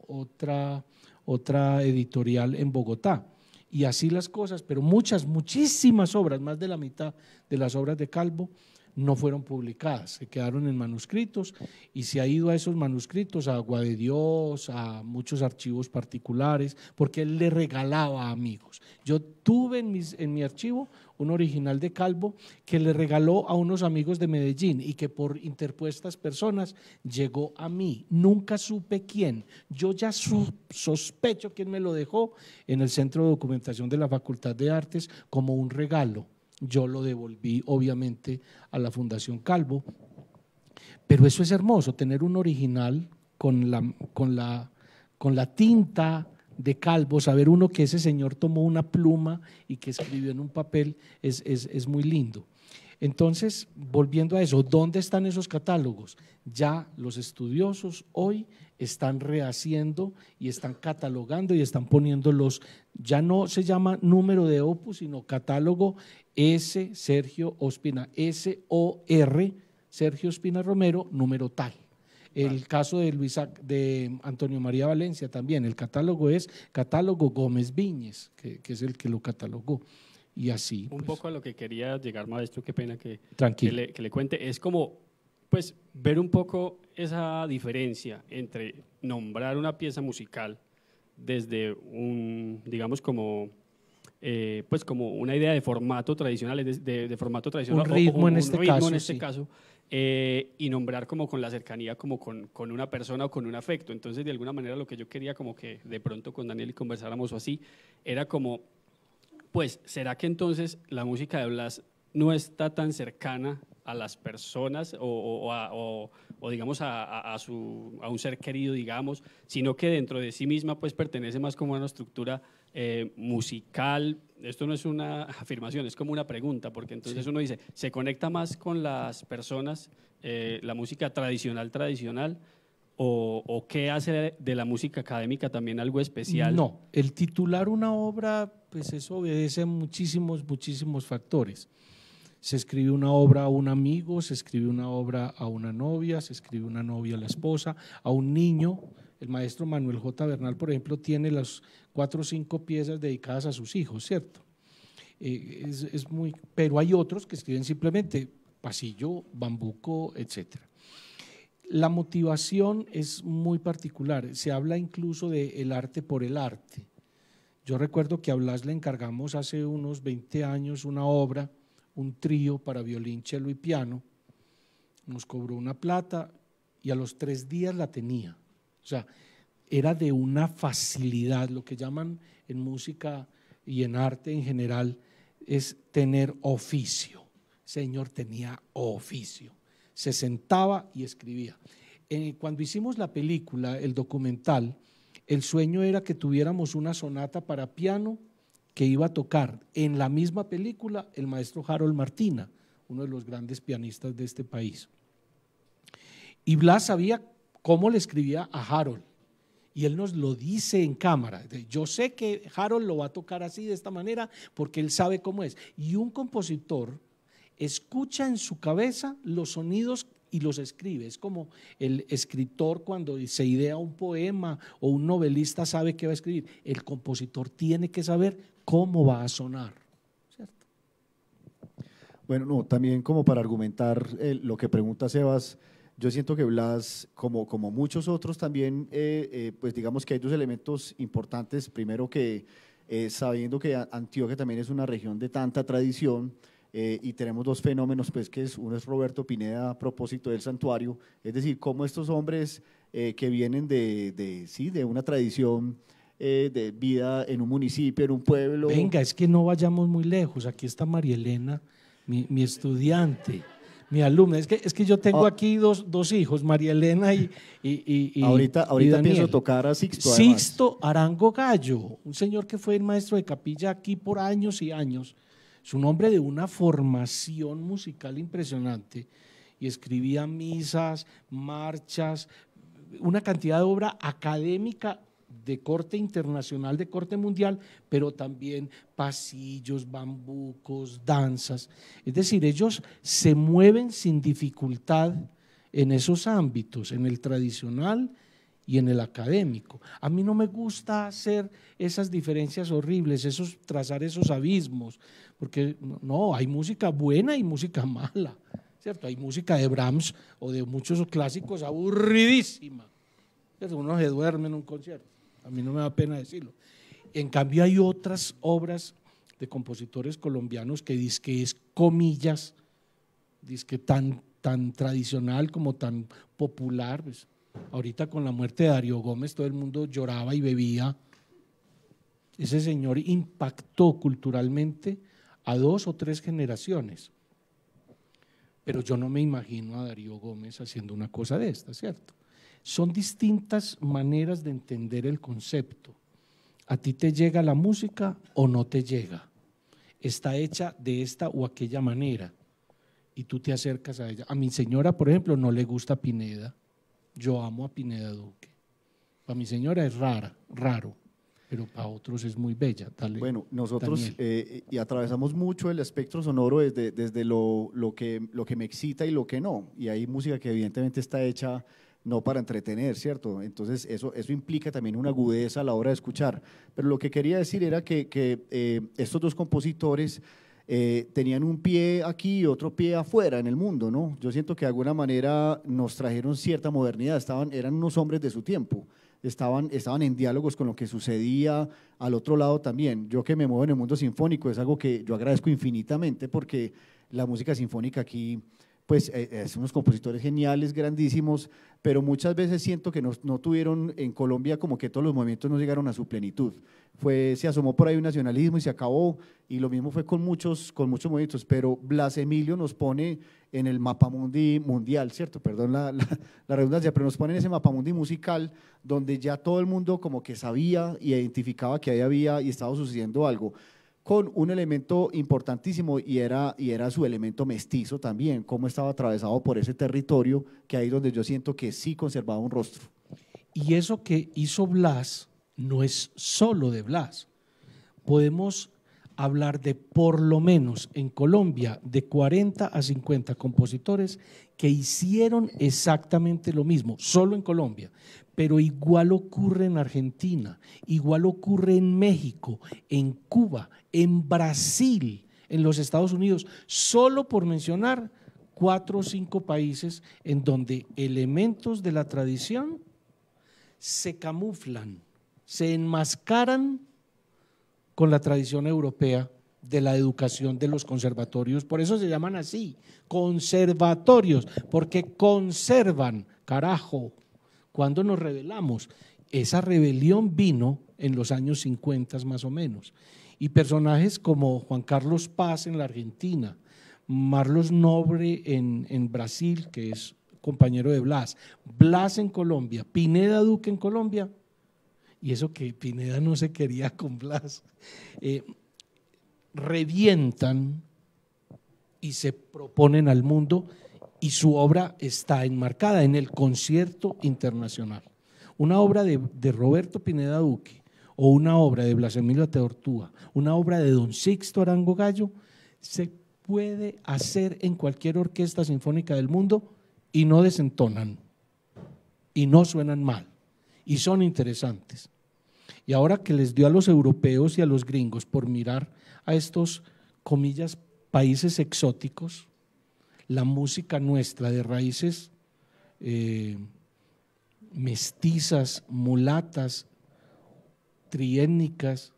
otra, otra editorial en Bogotá. Y así las cosas, pero muchas, muchísimas obras, más de la mitad de las obras de Calvo, no fueron publicadas, se quedaron en manuscritos y se ha ido a esos manuscritos, a Agua de Dios, a muchos archivos particulares, porque él le regalaba a amigos. Yo tuve en, mis, en mi archivo un original de Calvo que le regaló a unos amigos de Medellín y que por interpuestas personas llegó a mí. Nunca supe quién. Yo ya sospecho quién me lo dejó en el Centro de Documentación de la Facultad de Artes como un regalo yo lo devolví obviamente a la Fundación Calvo. Pero eso es hermoso, tener un original con la, con la, con la tinta de Calvo, saber uno que ese señor tomó una pluma y que escribió en un papel, es, es, es muy lindo. Entonces, volviendo a eso, ¿dónde están esos catálogos? Ya los estudiosos hoy están rehaciendo y están catalogando y están poniendo los. ya no se llama número de opus, sino catálogo S. Sergio Ospina, S-O-R, Sergio Ospina Romero, número tal. El caso de, Luis, de Antonio María Valencia también, el catálogo es catálogo Gómez Viñez, que es el que lo catalogó y así. Un pues. poco a lo que quería llegar, maestro, qué pena que, que le, que, le, cuente. Es como, pues, ver un poco esa diferencia entre nombrar una pieza musical desde un, digamos, como, eh, pues, como una idea de formato tradicional, de, formato tradicional. Un este ritmo, en, este caso, en eh, este caso. y nombrar como con la cercanía, como con, con, una persona o con un afecto. Entonces, de alguna manera, lo que yo quería como que de pronto con Daniel conversáramos o así, era como pues ¿será que entonces la música de Blas no está tan cercana a las personas o, digamos a, su, a, un ser querido, digamos, sino que dentro de sí misma pues pertenece más como a una estructura eh, musical. Esto no es una afirmación, es como una pregunta, porque entonces uno dice, ¿se conecta más con las personas eh, la música tradicional, tradicional? o, qué hace de la música académica también algo especial? No, el titular una obra, pues eso obedece a muchísimos, muchísimos factores. Se escribe una obra a un amigo, se escribe una obra a una novia, se escribe una novia a la esposa, a un niño. El maestro Manuel J. Bernal, por ejemplo, tiene las cuatro o cinco piezas dedicadas a sus hijos, ¿cierto? Eh, muy, pero hay otros que escriben simplemente pasillo, bambuco, etcétera. La motivación es muy particular. Se habla incluso de arte por el arte. Yo recuerdo que a Blas le encargamos hace unos 20 años una obra, un trío para violín, cello y piano. Nos cobró una plata y a los tres días la tenía. O sea, era de una facilidad, lo que llaman en música y en arte en general es tener oficio. Señor tenía oficio se sentaba y escribía. cuando hicimos la película, el documental, el sueño era que tuviéramos una sonata para piano que iba a tocar en la misma película el maestro Harold Martina, uno de los grandes pianistas de este país. Y Blas sabía cómo le escribía a Harold. Y él nos lo dice en cámara. Yo sé que Harold lo va a tocar así, de esta manera, porque él sabe cómo es. Y un compositor escucha en su cabeza los sonidos y los escribe. Es como el escritor cuando se idea un poema o un novelista sabe qué va a escribir. El compositor tiene que saber cómo va a sonar. Bueno, no, también como para argumentar eh, lo que pregunta Sebas, yo siento que Blas, como, como muchos otros también, eh, eh, pues digamos que hay dos elementos importantes. Primero que sabiendo que Antioquia también es una región de tanta tradición, eh, y tenemos dos fenómenos, pues que es, uno es Roberto Pineda a propósito del santuario, es decir, cómo estos hombres eh, que vienen de, de, sí, de una tradición eh, de vida en un municipio, en un pueblo. Venga, es que no vayamos muy lejos, aquí está María Elena, mi, mi estudiante. Mi alumna, es que, es que yo tengo ah. aquí dos, dos, hijos, María Elena y... y, y, ahorita ahorita pienso tocar a Sixto. Sixto Arango Gallo, un señor que fue el maestro de capilla aquí por años y años es un hombre de una formación musical impresionante y escribía misas, marchas, una cantidad de obra académica de corte internacional, de corte mundial, pero también pasillos, bambucos, danzas. Es decir, ellos se mueven sin dificultad en esos ámbitos, en el tradicional y en el académico. A mí no me gusta hacer esas diferencias horribles, esos trazar esos abismos, porque no, hay música buena y música mala, ¿cierto? Hay música de Brahms o de muchos clásicos aburridísima. Uno se duerme en un concierto, a mí no me da pena decirlo. En cambio hay otras obras de compositores colombianos que dicen que es comillas, dicen que tan, tan tradicional como tan popular. Pues, ahorita con la muerte de Darío Gómez todo el mundo lloraba y bebía. Ese señor impactó culturalmente a dos o tres generaciones. Pero yo no me imagino a Darío Gómez haciendo una cosa de esta, ¿cierto? Son distintas maneras de entender el concepto. A ti te llega la música o no te llega. Está hecha de esta o aquella manera. Y tú te acercas a ella. A mi señora, por ejemplo, no le gusta Pineda. Yo amo a Pineda Duque. a mi señora es rara, raro pero para otros es muy bella. bueno, nosotros eh, y atravesamos mucho el espectro sonoro desde, desde lo, lo, que, lo que me excita y lo que no. Y hay música que evidentemente está hecha no para entretener, ¿cierto? Entonces eso, eso implica también una agudeza a la hora de escuchar. Pero lo que quería decir era que, que eh, estos dos compositores eh, tenían un pie aquí y otro pie afuera en el mundo, ¿no? Yo siento que de alguna manera nos trajeron cierta modernidad, estaban, eran unos hombres de su tiempo estaban, estaban en diálogos con lo que sucedía al otro lado también. Yo que me muevo en el mundo sinfónico es algo que yo agradezco infinitamente porque la música sinfónica aquí pues eh, eh, son unos compositores geniales, grandísimos, pero muchas veces siento que no, tuvieron en Colombia como que todos los movimientos no llegaron a su plenitud. Fue, se asomó por ahí un nacionalismo y se acabó, y lo mismo fue con muchos, con muchos movimientos, pero Blas Emilio nos pone en el mapa mundial, ¿cierto? Perdón la, redundancia, pero nos pone en ese mapa mundi musical donde ya todo el mundo como que sabía y identificaba que ahí había y estaba sucediendo algo con un elemento importantísimo y era, y era su elemento mestizo también, cómo estaba atravesado por ese territorio que ahí donde yo siento que sí conservaba un rostro. Y eso que hizo Blas no es solo de Blas. Podemos hablar de por lo menos en Colombia de 40 a 50 compositores que hicieron exactamente lo mismo, solo en Colombia. Pero igual ocurre en Argentina, igual ocurre en México, en Cuba, en Brasil, en los Estados Unidos, solo por mencionar cuatro o cinco países en donde elementos de la tradición se camuflan, se enmascaran con la tradición europea de la educación de los conservatorios. Por eso se llaman así, conservatorios, porque conservan, carajo, cuando nos rebelamos. Esa rebelión vino en los años 50 más o menos. Y personajes como Juan Carlos Paz en la Argentina, Marlos Nobre en, en Brasil, que es compañero de Blas, Blas en Colombia, Pineda Duque en Colombia, y eso que Pineda no se quería con Blas, eh, revientan y se proponen al mundo y su obra está enmarcada en el concierto internacional. Una obra de, de Roberto Pineda Duque o una obra de Blas Emilio Teortúa, una obra de Don Sixto Arango Gallo, se puede hacer en cualquier orquesta sinfónica del mundo y no desentonan y no suenan mal y son interesantes. Y ahora que les dio a los europeos y a los gringos por mirar a estos, comillas, países exóticos, la música nuestra de raíces eh, mestizas, mulatas, triétnicas,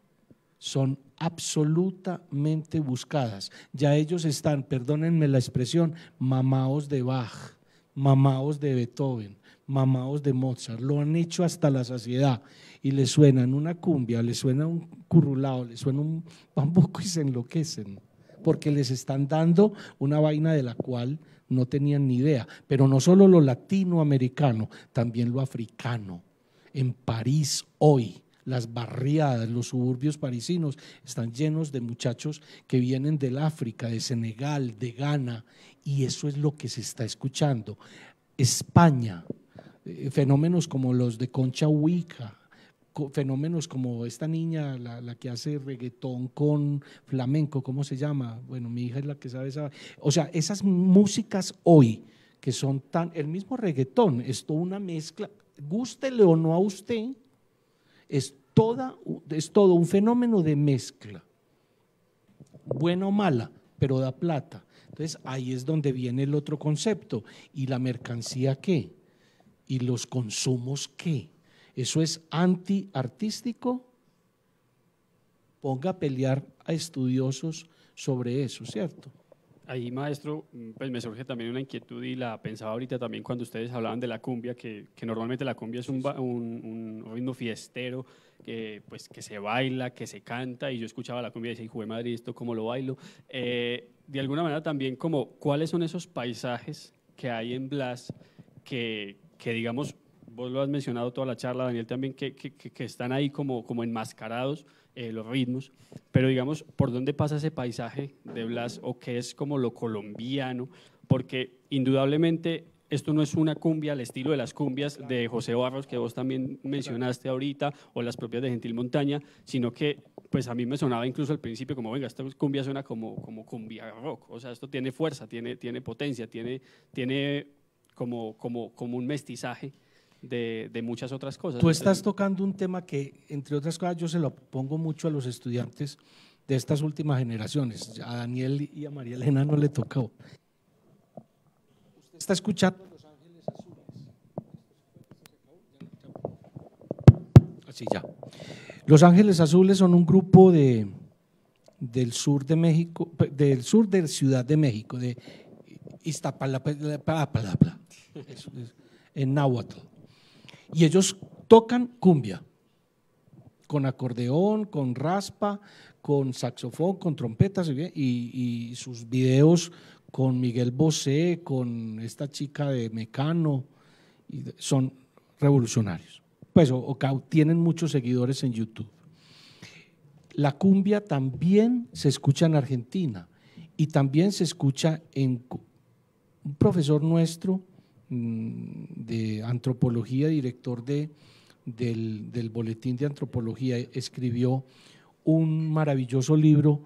son absolutamente buscadas. Ya ellos están, perdónenme la expresión, mamaos de Bach, mamaos de Beethoven, mamados de Mozart, lo han hecho hasta la saciedad y le suenan una cumbia, le suena un currulado, le suena un bambuco y se enloquecen, porque les están dando una vaina de la cual no tenían ni idea, pero no solo lo latinoamericano, también lo africano. En París hoy, las barriadas, los suburbios parisinos están llenos de muchachos que vienen del África, de Senegal, de Ghana, y eso es lo que se está escuchando. España eh, fenómenos como los de Concha Huica, fenómenos como esta niña, la, que hace reggaetón con flamenco, ¿cómo se llama? Bueno, mi hija es la que sabe esa. O sea, esas músicas hoy, que son tan. El mismo reggaetón, es toda una mezcla, gústele o no a usted, es, toda, es todo un fenómeno de mezcla, buena o mala, pero da plata. Entonces ahí es donde viene el otro concepto. ¿Y la mercancía qué? ¿Y los consumos qué? ¿Eso es antiartístico? Ponga a pelear a estudiosos sobre eso, ¿cierto? Ahí, maestro, mm, pues me surge también una inquietud y la pensaba ahorita también cuando ustedes hablaban de la cumbia, que, normalmente la cumbia es un, un, ritmo fiestero, que, pues, que se baila, que se canta, y yo escuchaba la cumbia y decía, jugué madrid, ¿esto cómo lo bailo? Eh, de alguna manera también como, ¿cuáles son esos paisajes que hay en Blas que, que digamos, vos lo has mencionado toda la charla, Daniel, también, que, que, están ahí como, como enmascarados eh, los ritmos, pero digamos, ¿por dónde pasa ese paisaje de Blas o qué es como lo colombiano? Porque indudablemente esto no es una cumbia al estilo de las cumbias de José Barros, que vos también mencionaste ahorita, o las propias de Gentil Montaña, sino que pues a mí me sonaba incluso al principio como, venga, esta cumbia suena como, como cumbia rock, o sea, esto tiene fuerza, tiene, tiene potencia, tiene, tiene como, como, como un mestizaje de, de, muchas otras cosas. Tú estás tocando un tema que, entre otras cosas, yo se lo pongo mucho a los estudiantes de estas últimas generaciones. A Daniel y a María Elena no le tocó. Usted está escuchando Los Ángeles Azules. Así ya. Los Ángeles Azules son un grupo de del sur de México, del sur de Ciudad de México, de Iztapalapa, en náhuatl. Y ellos tocan cumbia, con acordeón, con raspa, con saxofón, con trompetas, y, sus videos con Miguel Bosé, con esta chica de Mecano, son revolucionarios. Pues tienen muchos seguidores en YouTube. La cumbia también se escucha en Argentina y también se escucha en un profesor nuestro Mm, de antropología, director de, del, del, Boletín de Antropología, escribió un maravilloso libro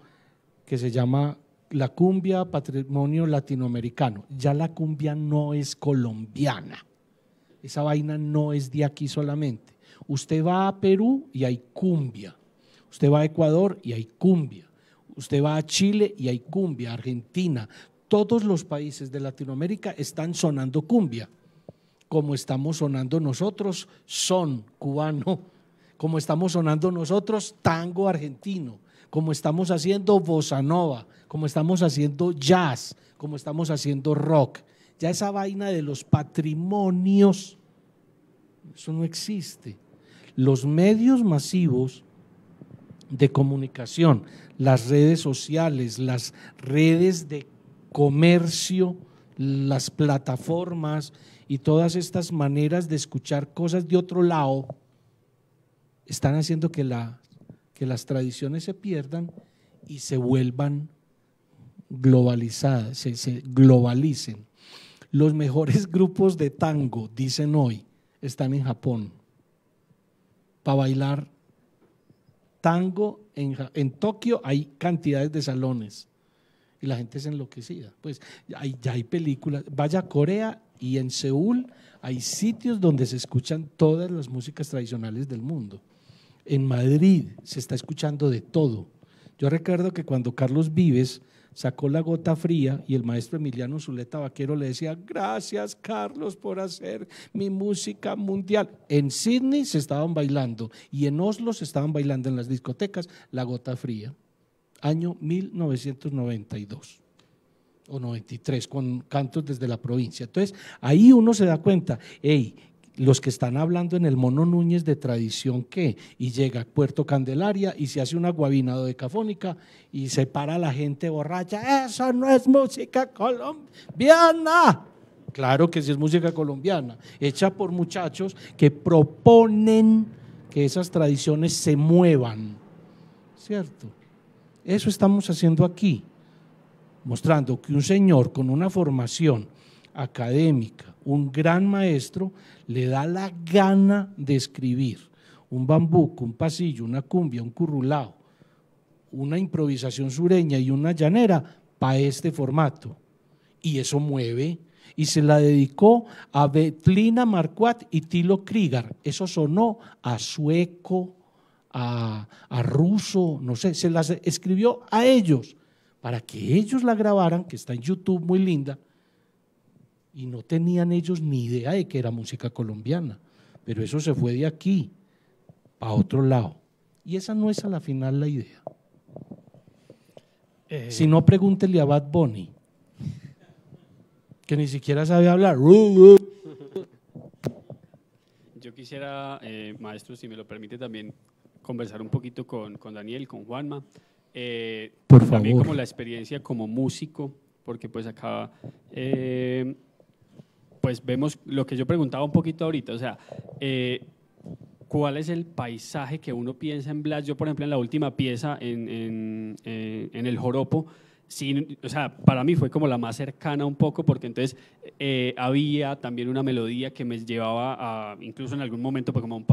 que se llama La cumbia, patrimonio latinoamericano. Ya la cumbia no es colombiana, esa vaina no es de aquí solamente. Usted va a Perú y hay cumbia, usted va a Ecuador y hay cumbia, usted va a Chile y hay cumbia, Argentina, todos los países de Latinoamérica están sonando cumbia, como estamos sonando nosotros, son cubano, como estamos sonando nosotros, tango argentino, como estamos haciendo bossa nova, como estamos haciendo jazz, como estamos haciendo rock. Ya esa vaina de los patrimonios, eso no existe. Los medios masivos de comunicación, las redes sociales, las redes de comercio, las plataformas y todas estas maneras de escuchar cosas de otro lado están haciendo que, que las tradiciones se pierdan y se vuelvan globalizadas, se, globalicen. Los mejores grupos de tango, dicen hoy, están en Japón para bailar tango en, en Tokio hay cantidades de salones y la gente es enloquecida. Pues ya hay películas, vaya a Corea y en Seúl hay sitios donde se escuchan todas las músicas tradicionales del mundo. En Madrid se está escuchando de todo. Yo recuerdo que cuando Carlos Vives sacó la gota fría y el maestro Emiliano Zuleta Vaquero le decía, gracias Carlos por hacer mi música mundial. En Sydney se estaban bailando y en Oslo se estaban bailando en las discotecas la gota fría año 1992 o 93, con cantos desde la provincia. Entonces, ahí uno se da cuenta, hey, los que están hablando en el Mono Núñez de tradición qué, y llega a Puerto Candelaria y se hace una de cafónica y se para la gente borracha, eso no es música colombiana. Claro que sí es música colombiana, hecha por muchachos que proponen que esas tradiciones se muevan, ¿cierto? Eso estamos haciendo aquí, mostrando que un señor con una formación académica, un gran maestro, le da la gana de escribir un bambuco, un pasillo, una cumbia, un currulao, una improvisación sureña y una llanera para este formato. Y eso mueve. Y se la dedicó a Betlina Marcuat y Tilo Krieger. Eso sonó a sueco a, a Russo, no sé, se las escribió a ellos para que ellos la grabaran, que está en YouTube muy linda, y no tenían ellos ni idea de que era música colombiana, pero eso se fue de aquí a otro lado. Y esa no es a la final la idea. Eh. Si no, pregúntele a Bad Bunny, que ni siquiera sabe hablar. Yo quisiera, eh, maestro, si me lo permite también, conversar un poquito con, Daniel, con Juanma. Eh, por También como la experiencia como músico, porque pues acá eh, pues vemos lo que yo preguntaba un poquito ahorita, o sea, eh, cuál es el paisaje que uno piensa en Blas. Yo, por ejemplo, en la última pieza, en, en El Joropo, Sí, o sea, para mí fue como la más cercana un poco, porque entonces eh, había también una melodía que me llevaba a, incluso en algún momento, pues como un,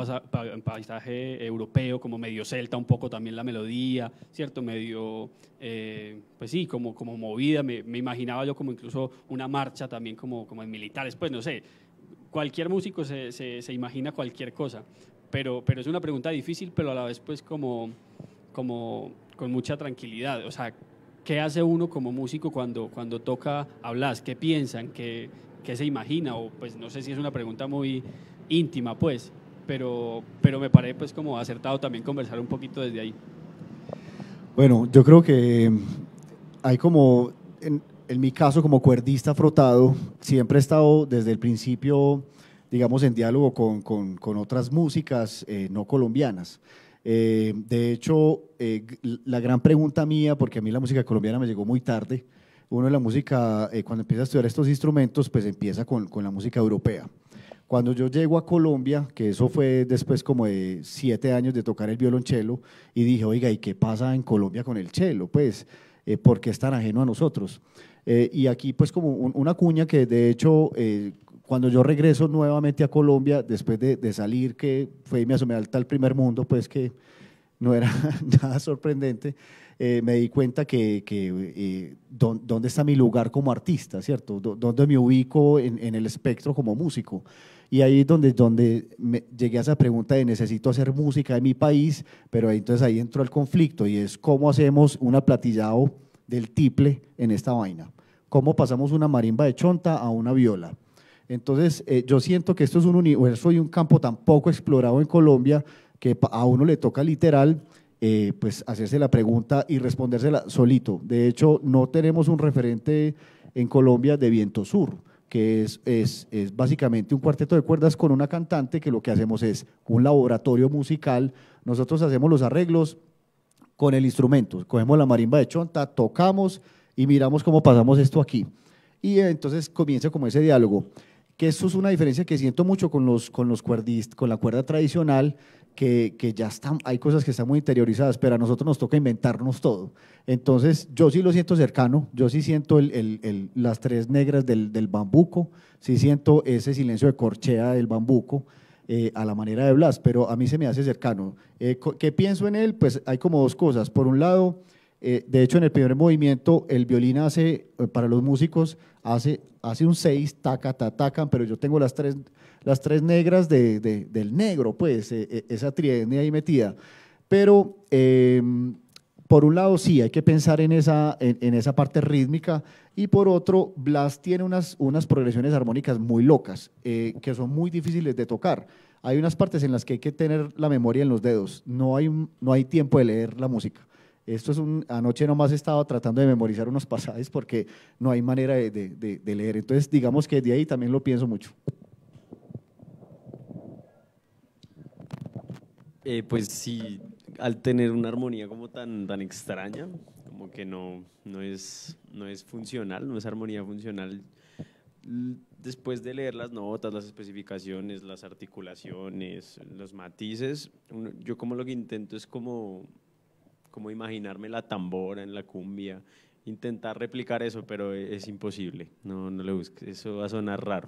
paisaje europeo, como medio celta un poco también la melodía, ¿cierto? Medio, eh, pues sí, como, como movida, me, imaginaba yo como incluso una marcha también como, como en militares, pues no sé, cualquier músico se, se, se imagina cualquier cosa, pero, pero es una pregunta difícil, pero a la vez pues como, como con mucha tranquilidad, o sea, ¿Qué hace uno como músico cuando, cuando toca hablas? ¿Qué piensan? ¿Qué, ¿Qué se imagina? O pues no sé si es una pregunta muy íntima, pues, pero, pero me parece pues como acertado también conversar un poquito desde ahí. Bueno, yo creo que eh, hay como, en, mi caso como cuerdista frotado, siempre he estado desde el principio, digamos, en diálogo con, con, con otras músicas eh, no colombianas. Eh, de hecho, eh, la gran pregunta mía, porque a mí la música colombiana me llegó muy tarde, uno de la música, eh, cuando empieza a estudiar estos instrumentos, pues empieza con, la música europea. Cuando yo llego a Colombia, que eso fue después como de siete años de tocar el violonchelo, y dije, oiga, ¿y qué pasa en Colombia con el chelo? Pues, ¿por qué es tan ajeno a nosotros? y aquí, pues, como una cuña que de hecho cuando yo regreso nuevamente a Colombia, después de, salir, que fue y me asomé al tal primer mundo, pues que no era nada sorprendente, eh, me di cuenta que, eh, dónde está mi lugar como artista, ¿cierto? dónde me ubico en, el espectro como músico. Y ahí es donde, donde me llegué a esa pregunta de necesito hacer música en mi país, pero entonces ahí entró el conflicto y es cómo hacemos un aplatillado del tiple en esta vaina. ¿Cómo pasamos una marimba de chonta a una viola? Entonces, eh, yo siento que esto es un universo y un campo tan poco explorado en Colombia que a uno le toca literal eh, pues hacerse la pregunta y respondérsela solito. De hecho, no tenemos un referente en Colombia de Viento Sur, que es, es, es básicamente un cuarteto de cuerdas con una cantante que lo que hacemos es un laboratorio musical. Nosotros hacemos los arreglos con el instrumento. Cogemos la marimba de chonta, tocamos y miramos cómo pasamos esto aquí. Y entonces comienza como ese diálogo que eso es una diferencia que siento mucho con los, con los cuerdist, con la cuerda tradicional, que, que, ya están, hay cosas que están muy interiorizadas, pero a nosotros nos toca inventarnos todo. Entonces, yo sí lo siento cercano, yo sí siento el, el, las tres negras del, del, bambuco, sí siento ese silencio de corchea del bambuco. Eh, a la manera de Blas, pero a mí se me hace cercano. Eh, ¿Qué pienso en él? Pues hay como dos cosas. Por un lado, eh, de hecho, en el primer movimiento, el violín hace, eh, para los músicos, hace, hace un 6, taca, taca, pero yo tengo las tres, las tres negras del negro, pues, eh, esa trienia ahí metida. Pero, em, por un lado, sí, hay que pensar en esa, esa parte rítmica, y por otro, Blas tiene unas, unas progresiones armónicas muy locas, que son muy difíciles de tocar hay unas partes en las que hay que tener la memoria en los dedos. No hay, no hay tiempo de leer la música. Esto es un, anoche nomás he estado tratando de memorizar unos pasajes porque no hay manera de, de, leer. Entonces, digamos que de ahí también lo pienso mucho. Eh, pues sí, al tener una armonía como tan, tan extraña, como que no, no, es, no es funcional, no es armonía funcional. Después de leer las notas, las especificaciones, las articulaciones, los matices, yo como lo que intento es como como imaginarme la tambora en la cumbia, intentar replicar eso, pero e, es imposible, no, no le busques, eso va a sonar raro.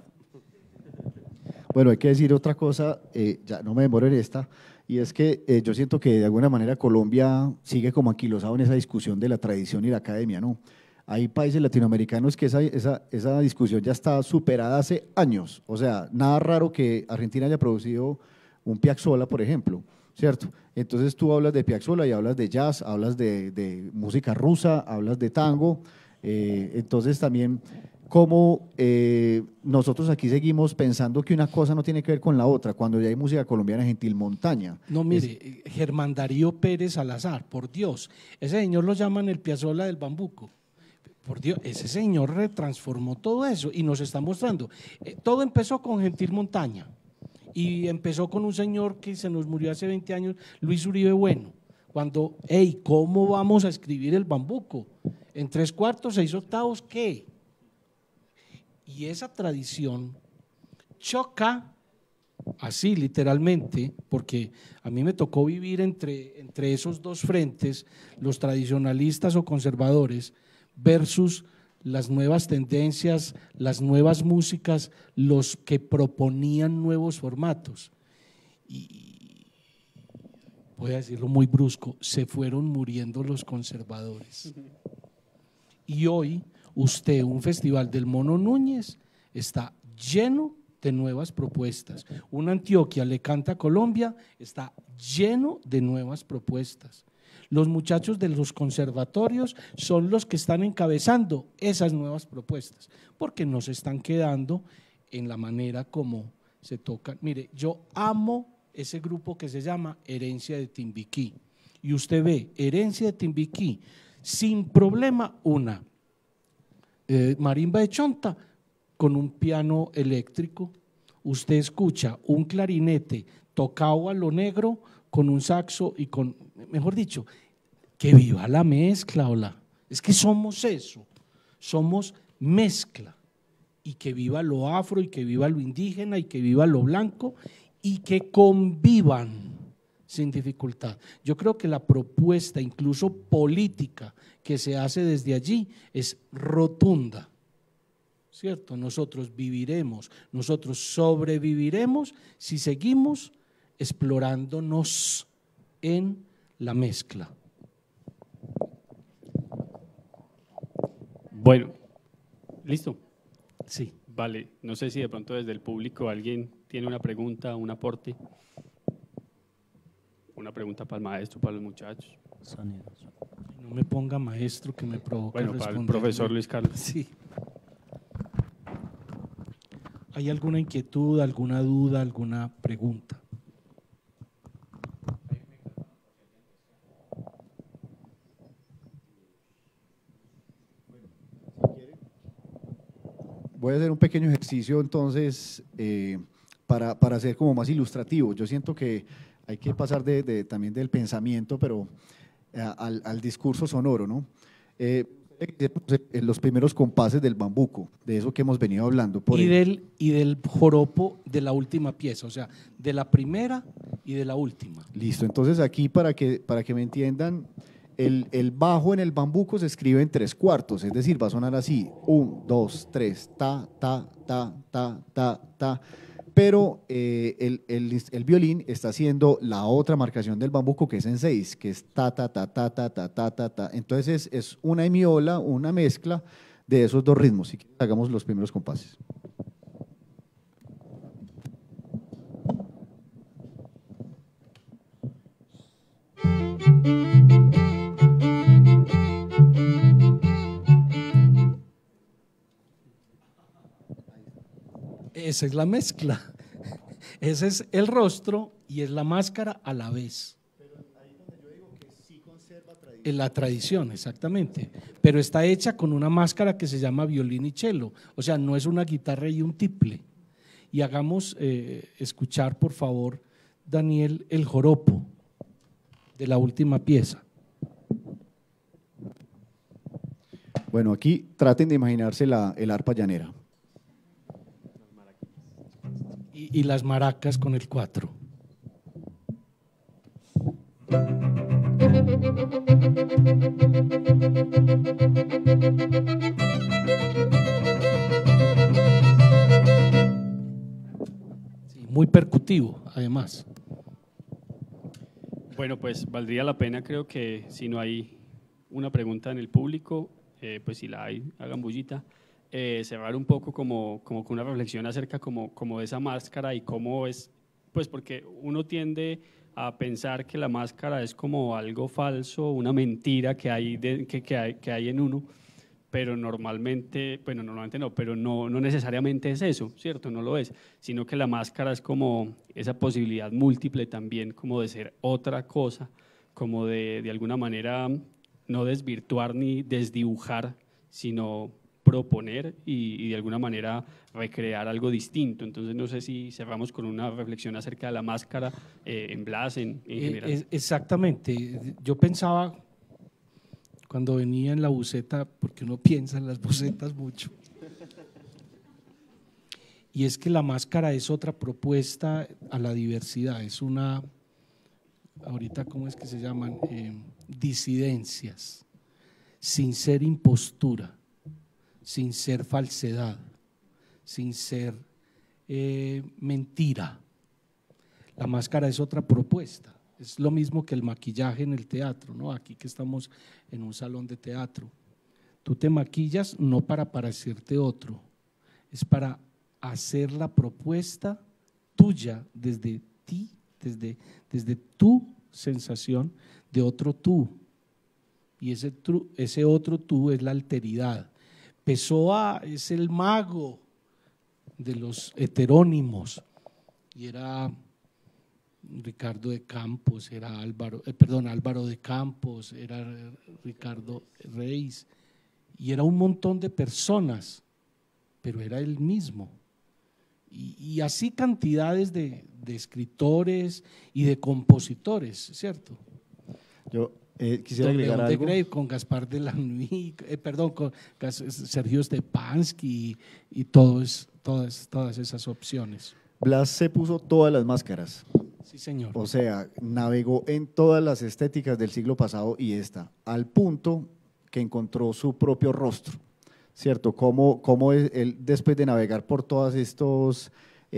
Bueno, hay que decir otra cosa, eh, ya no me demoro en esta, y es que eh, yo siento que de alguna manera Colombia sigue como anquilosado en esa discusión de la tradición y la academia, ¿no? Hay países latinoamericanos que esa, esa, esa discusión ya está superada hace años, o sea, nada raro que Argentina haya producido un Piazzola, por ejemplo, ¿cierto? Entonces tú hablas de Piazzolla y hablas de jazz, hablas de, música rusa, hablas de tango. Eh, entonces también cómo eh, nosotros aquí seguimos pensando que una cosa no tiene que ver con la otra, cuando ya hay música colombiana gentil montaña. No, mire, Germán Darío Pérez Salazar, por Dios, ese señor lo llaman el Piazzolla del Bambuco. Por Dios, ese señor retransformó todo eso y nos está mostrando. Eh, todo empezó con Gentil Montaña y empezó con un señor que se nos murió hace 20 años, Luis Uribe Bueno, cuando, hey, ¿cómo vamos a escribir el bambuco? ¿En tres cuartos, seis octavos, qué? Y esa tradición choca así literalmente, porque a mí me tocó vivir entre, entre esos dos frentes, los tradicionalistas o conservadores versus las nuevas tendencias, las nuevas músicas, los que proponían nuevos formatos. Y voy a decirlo muy brusco, se fueron muriendo los conservadores. Y hoy usted, un festival del Mono Núñez, está lleno de nuevas propuestas. Una Antioquia le canta a Colombia, está lleno de nuevas propuestas los muchachos de los conservatorios son los que están encabezando esas nuevas propuestas, porque no se están quedando en la manera como se tocan. Mire, yo amo ese grupo que se llama Herencia de Timbiquí. Y usted ve, Herencia de Timbiquí, sin problema una, eh, marimba de chonta con un piano eléctrico. Usted escucha un clarinete tocado a lo negro con un saxo y con, mejor dicho, que viva la mezcla, hola. Es que somos eso, somos mezcla. Y que viva lo afro, y que viva lo indígena, y que viva lo blanco, y que convivan sin dificultad. Yo creo que la propuesta, incluso política, que se hace desde allí es rotunda. ¿Cierto? Nosotros viviremos, nosotros sobreviviremos si seguimos explorándonos en la mezcla. Bueno, listo. Sí. Vale, no sé si de pronto desde el público alguien tiene una pregunta, un aporte. Una pregunta para el maestro, para los muchachos. No me ponga maestro que me provoca. Bueno, para el profesor Luis Carlos. Sí. ¿Hay alguna inquietud, alguna duda, alguna pregunta? voy a hacer un pequeño ejercicio entonces eh, para, para, ser como más ilustrativo. Yo siento que hay que pasar de, también del pensamiento, pero eh, al, discurso sonoro, ¿no? en eh, los primeros compases del bambuco, de eso que hemos venido hablando. Por y, del, y del joropo de la última pieza, o sea, de la primera y de la última. Listo, entonces aquí para que, para que me entiendan, el, bajo en el bambuco se escribe en tres cuartos, es decir, va a sonar así, un, dos, tres, ta, ta, ta, ta, ta, ta. Pero el, violín está haciendo la otra marcación del bambuco que es en seis, que es ta, ta, ta, ta, ta, ta, ta, ta, ta. Entonces es, una hemiola, una mezcla de esos dos ritmos. Si hagamos los primeros compases. Esa es la mezcla. Ese es el rostro y es la máscara a la vez. Pero ahí yo digo que sí conserva La tradición, exactamente. Pero está hecha con una máscara que se llama violín y cello. O sea, no es una guitarra y un tiple. Y hagamos eh, escuchar, por favor, Daniel, el joropo de la última pieza. Bueno, aquí traten de imaginarse la, el arpa llanera y, las maracas con el 4. muy percutivo, además. Bueno, pues valdría la pena, creo que si no hay una pregunta en el público, eh, pues si la hay, hagan bullita. Eh, cerrar un poco como, como con una reflexión acerca como, como de esa máscara y cómo es, pues porque uno tiende a pensar que la máscara es como algo falso, una mentira que hay, que, que hay en uno, pero normalmente, bueno, normalmente no, pero no, no necesariamente es eso, ¿cierto? No lo es, sino que la máscara es como esa posibilidad múltiple también, como de ser otra cosa, como de, de alguna manera no desvirtuar ni desdibujar, sino proponer y, de alguna manera recrear algo distinto. Entonces no sé si cerramos con una reflexión acerca de la máscara eh, en Blas en, eh, exactamente, yo pensaba cuando venía en la buceta, porque uno piensa en las bucetas mucho, y es que la máscara es otra propuesta a la diversidad, es una, ahorita, ¿cómo es que se llaman? Eh, disidencias, sin ser impostura sin ser falsedad, sin ser eh, mentira. La máscara es otra propuesta. Es lo mismo que el maquillaje en el teatro, ¿no? Aquí que estamos en un salón de teatro. Tú te maquillas no para parecerte otro, es para hacer la propuesta tuya desde ti, desde, desde tu sensación de otro tú. Y ese, ese otro tú es la alteridad, Pessoa es el mago de los heterónimos y era Ricardo de Campos, era Álvaro, eh, perdón, Álvaro de Campos, era Ricardo Reis y era un montón de personas, pero era él mismo. Y, así cantidades de, de escritores y de compositores, ¿cierto? Yo eh, quisiera agregar algo. con Gaspar de la eh, perdón, con eh, Sergio Stepansky y, y todas, todas esas opciones. Blas se puso todas las máscaras. Sí, señor. O sea, navegó en todas las estéticas del siglo pasado y esta, al punto que encontró su propio rostro, ¿cierto? Cómo, cómo e, él, después de navegar por todos estos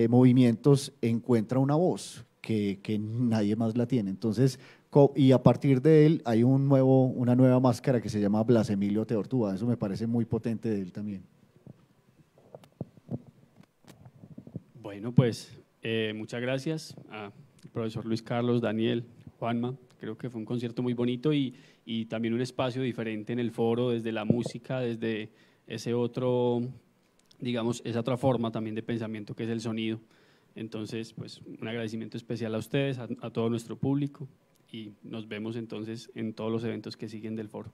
movimientos, encuentra una voz que, que nadie más la tiene. Entonces, y a partir de él hay un nuevo, una nueva máscara que se llama Blas Emilio Teortúa. Eso me parece muy potente de él también. Bueno, pues eh, muchas gracias al profesor Luis Carlos, Daniel, Juanma. Creo que fue un concierto muy bonito y, también un espacio diferente en el foro, desde la música, desde ese otro, digamos, esa otra forma también de pensamiento que es el sonido. Entonces, pues un agradecimiento especial a ustedes, a todo nuestro público y nos vemos entonces en todos los eventos que siguen del foro.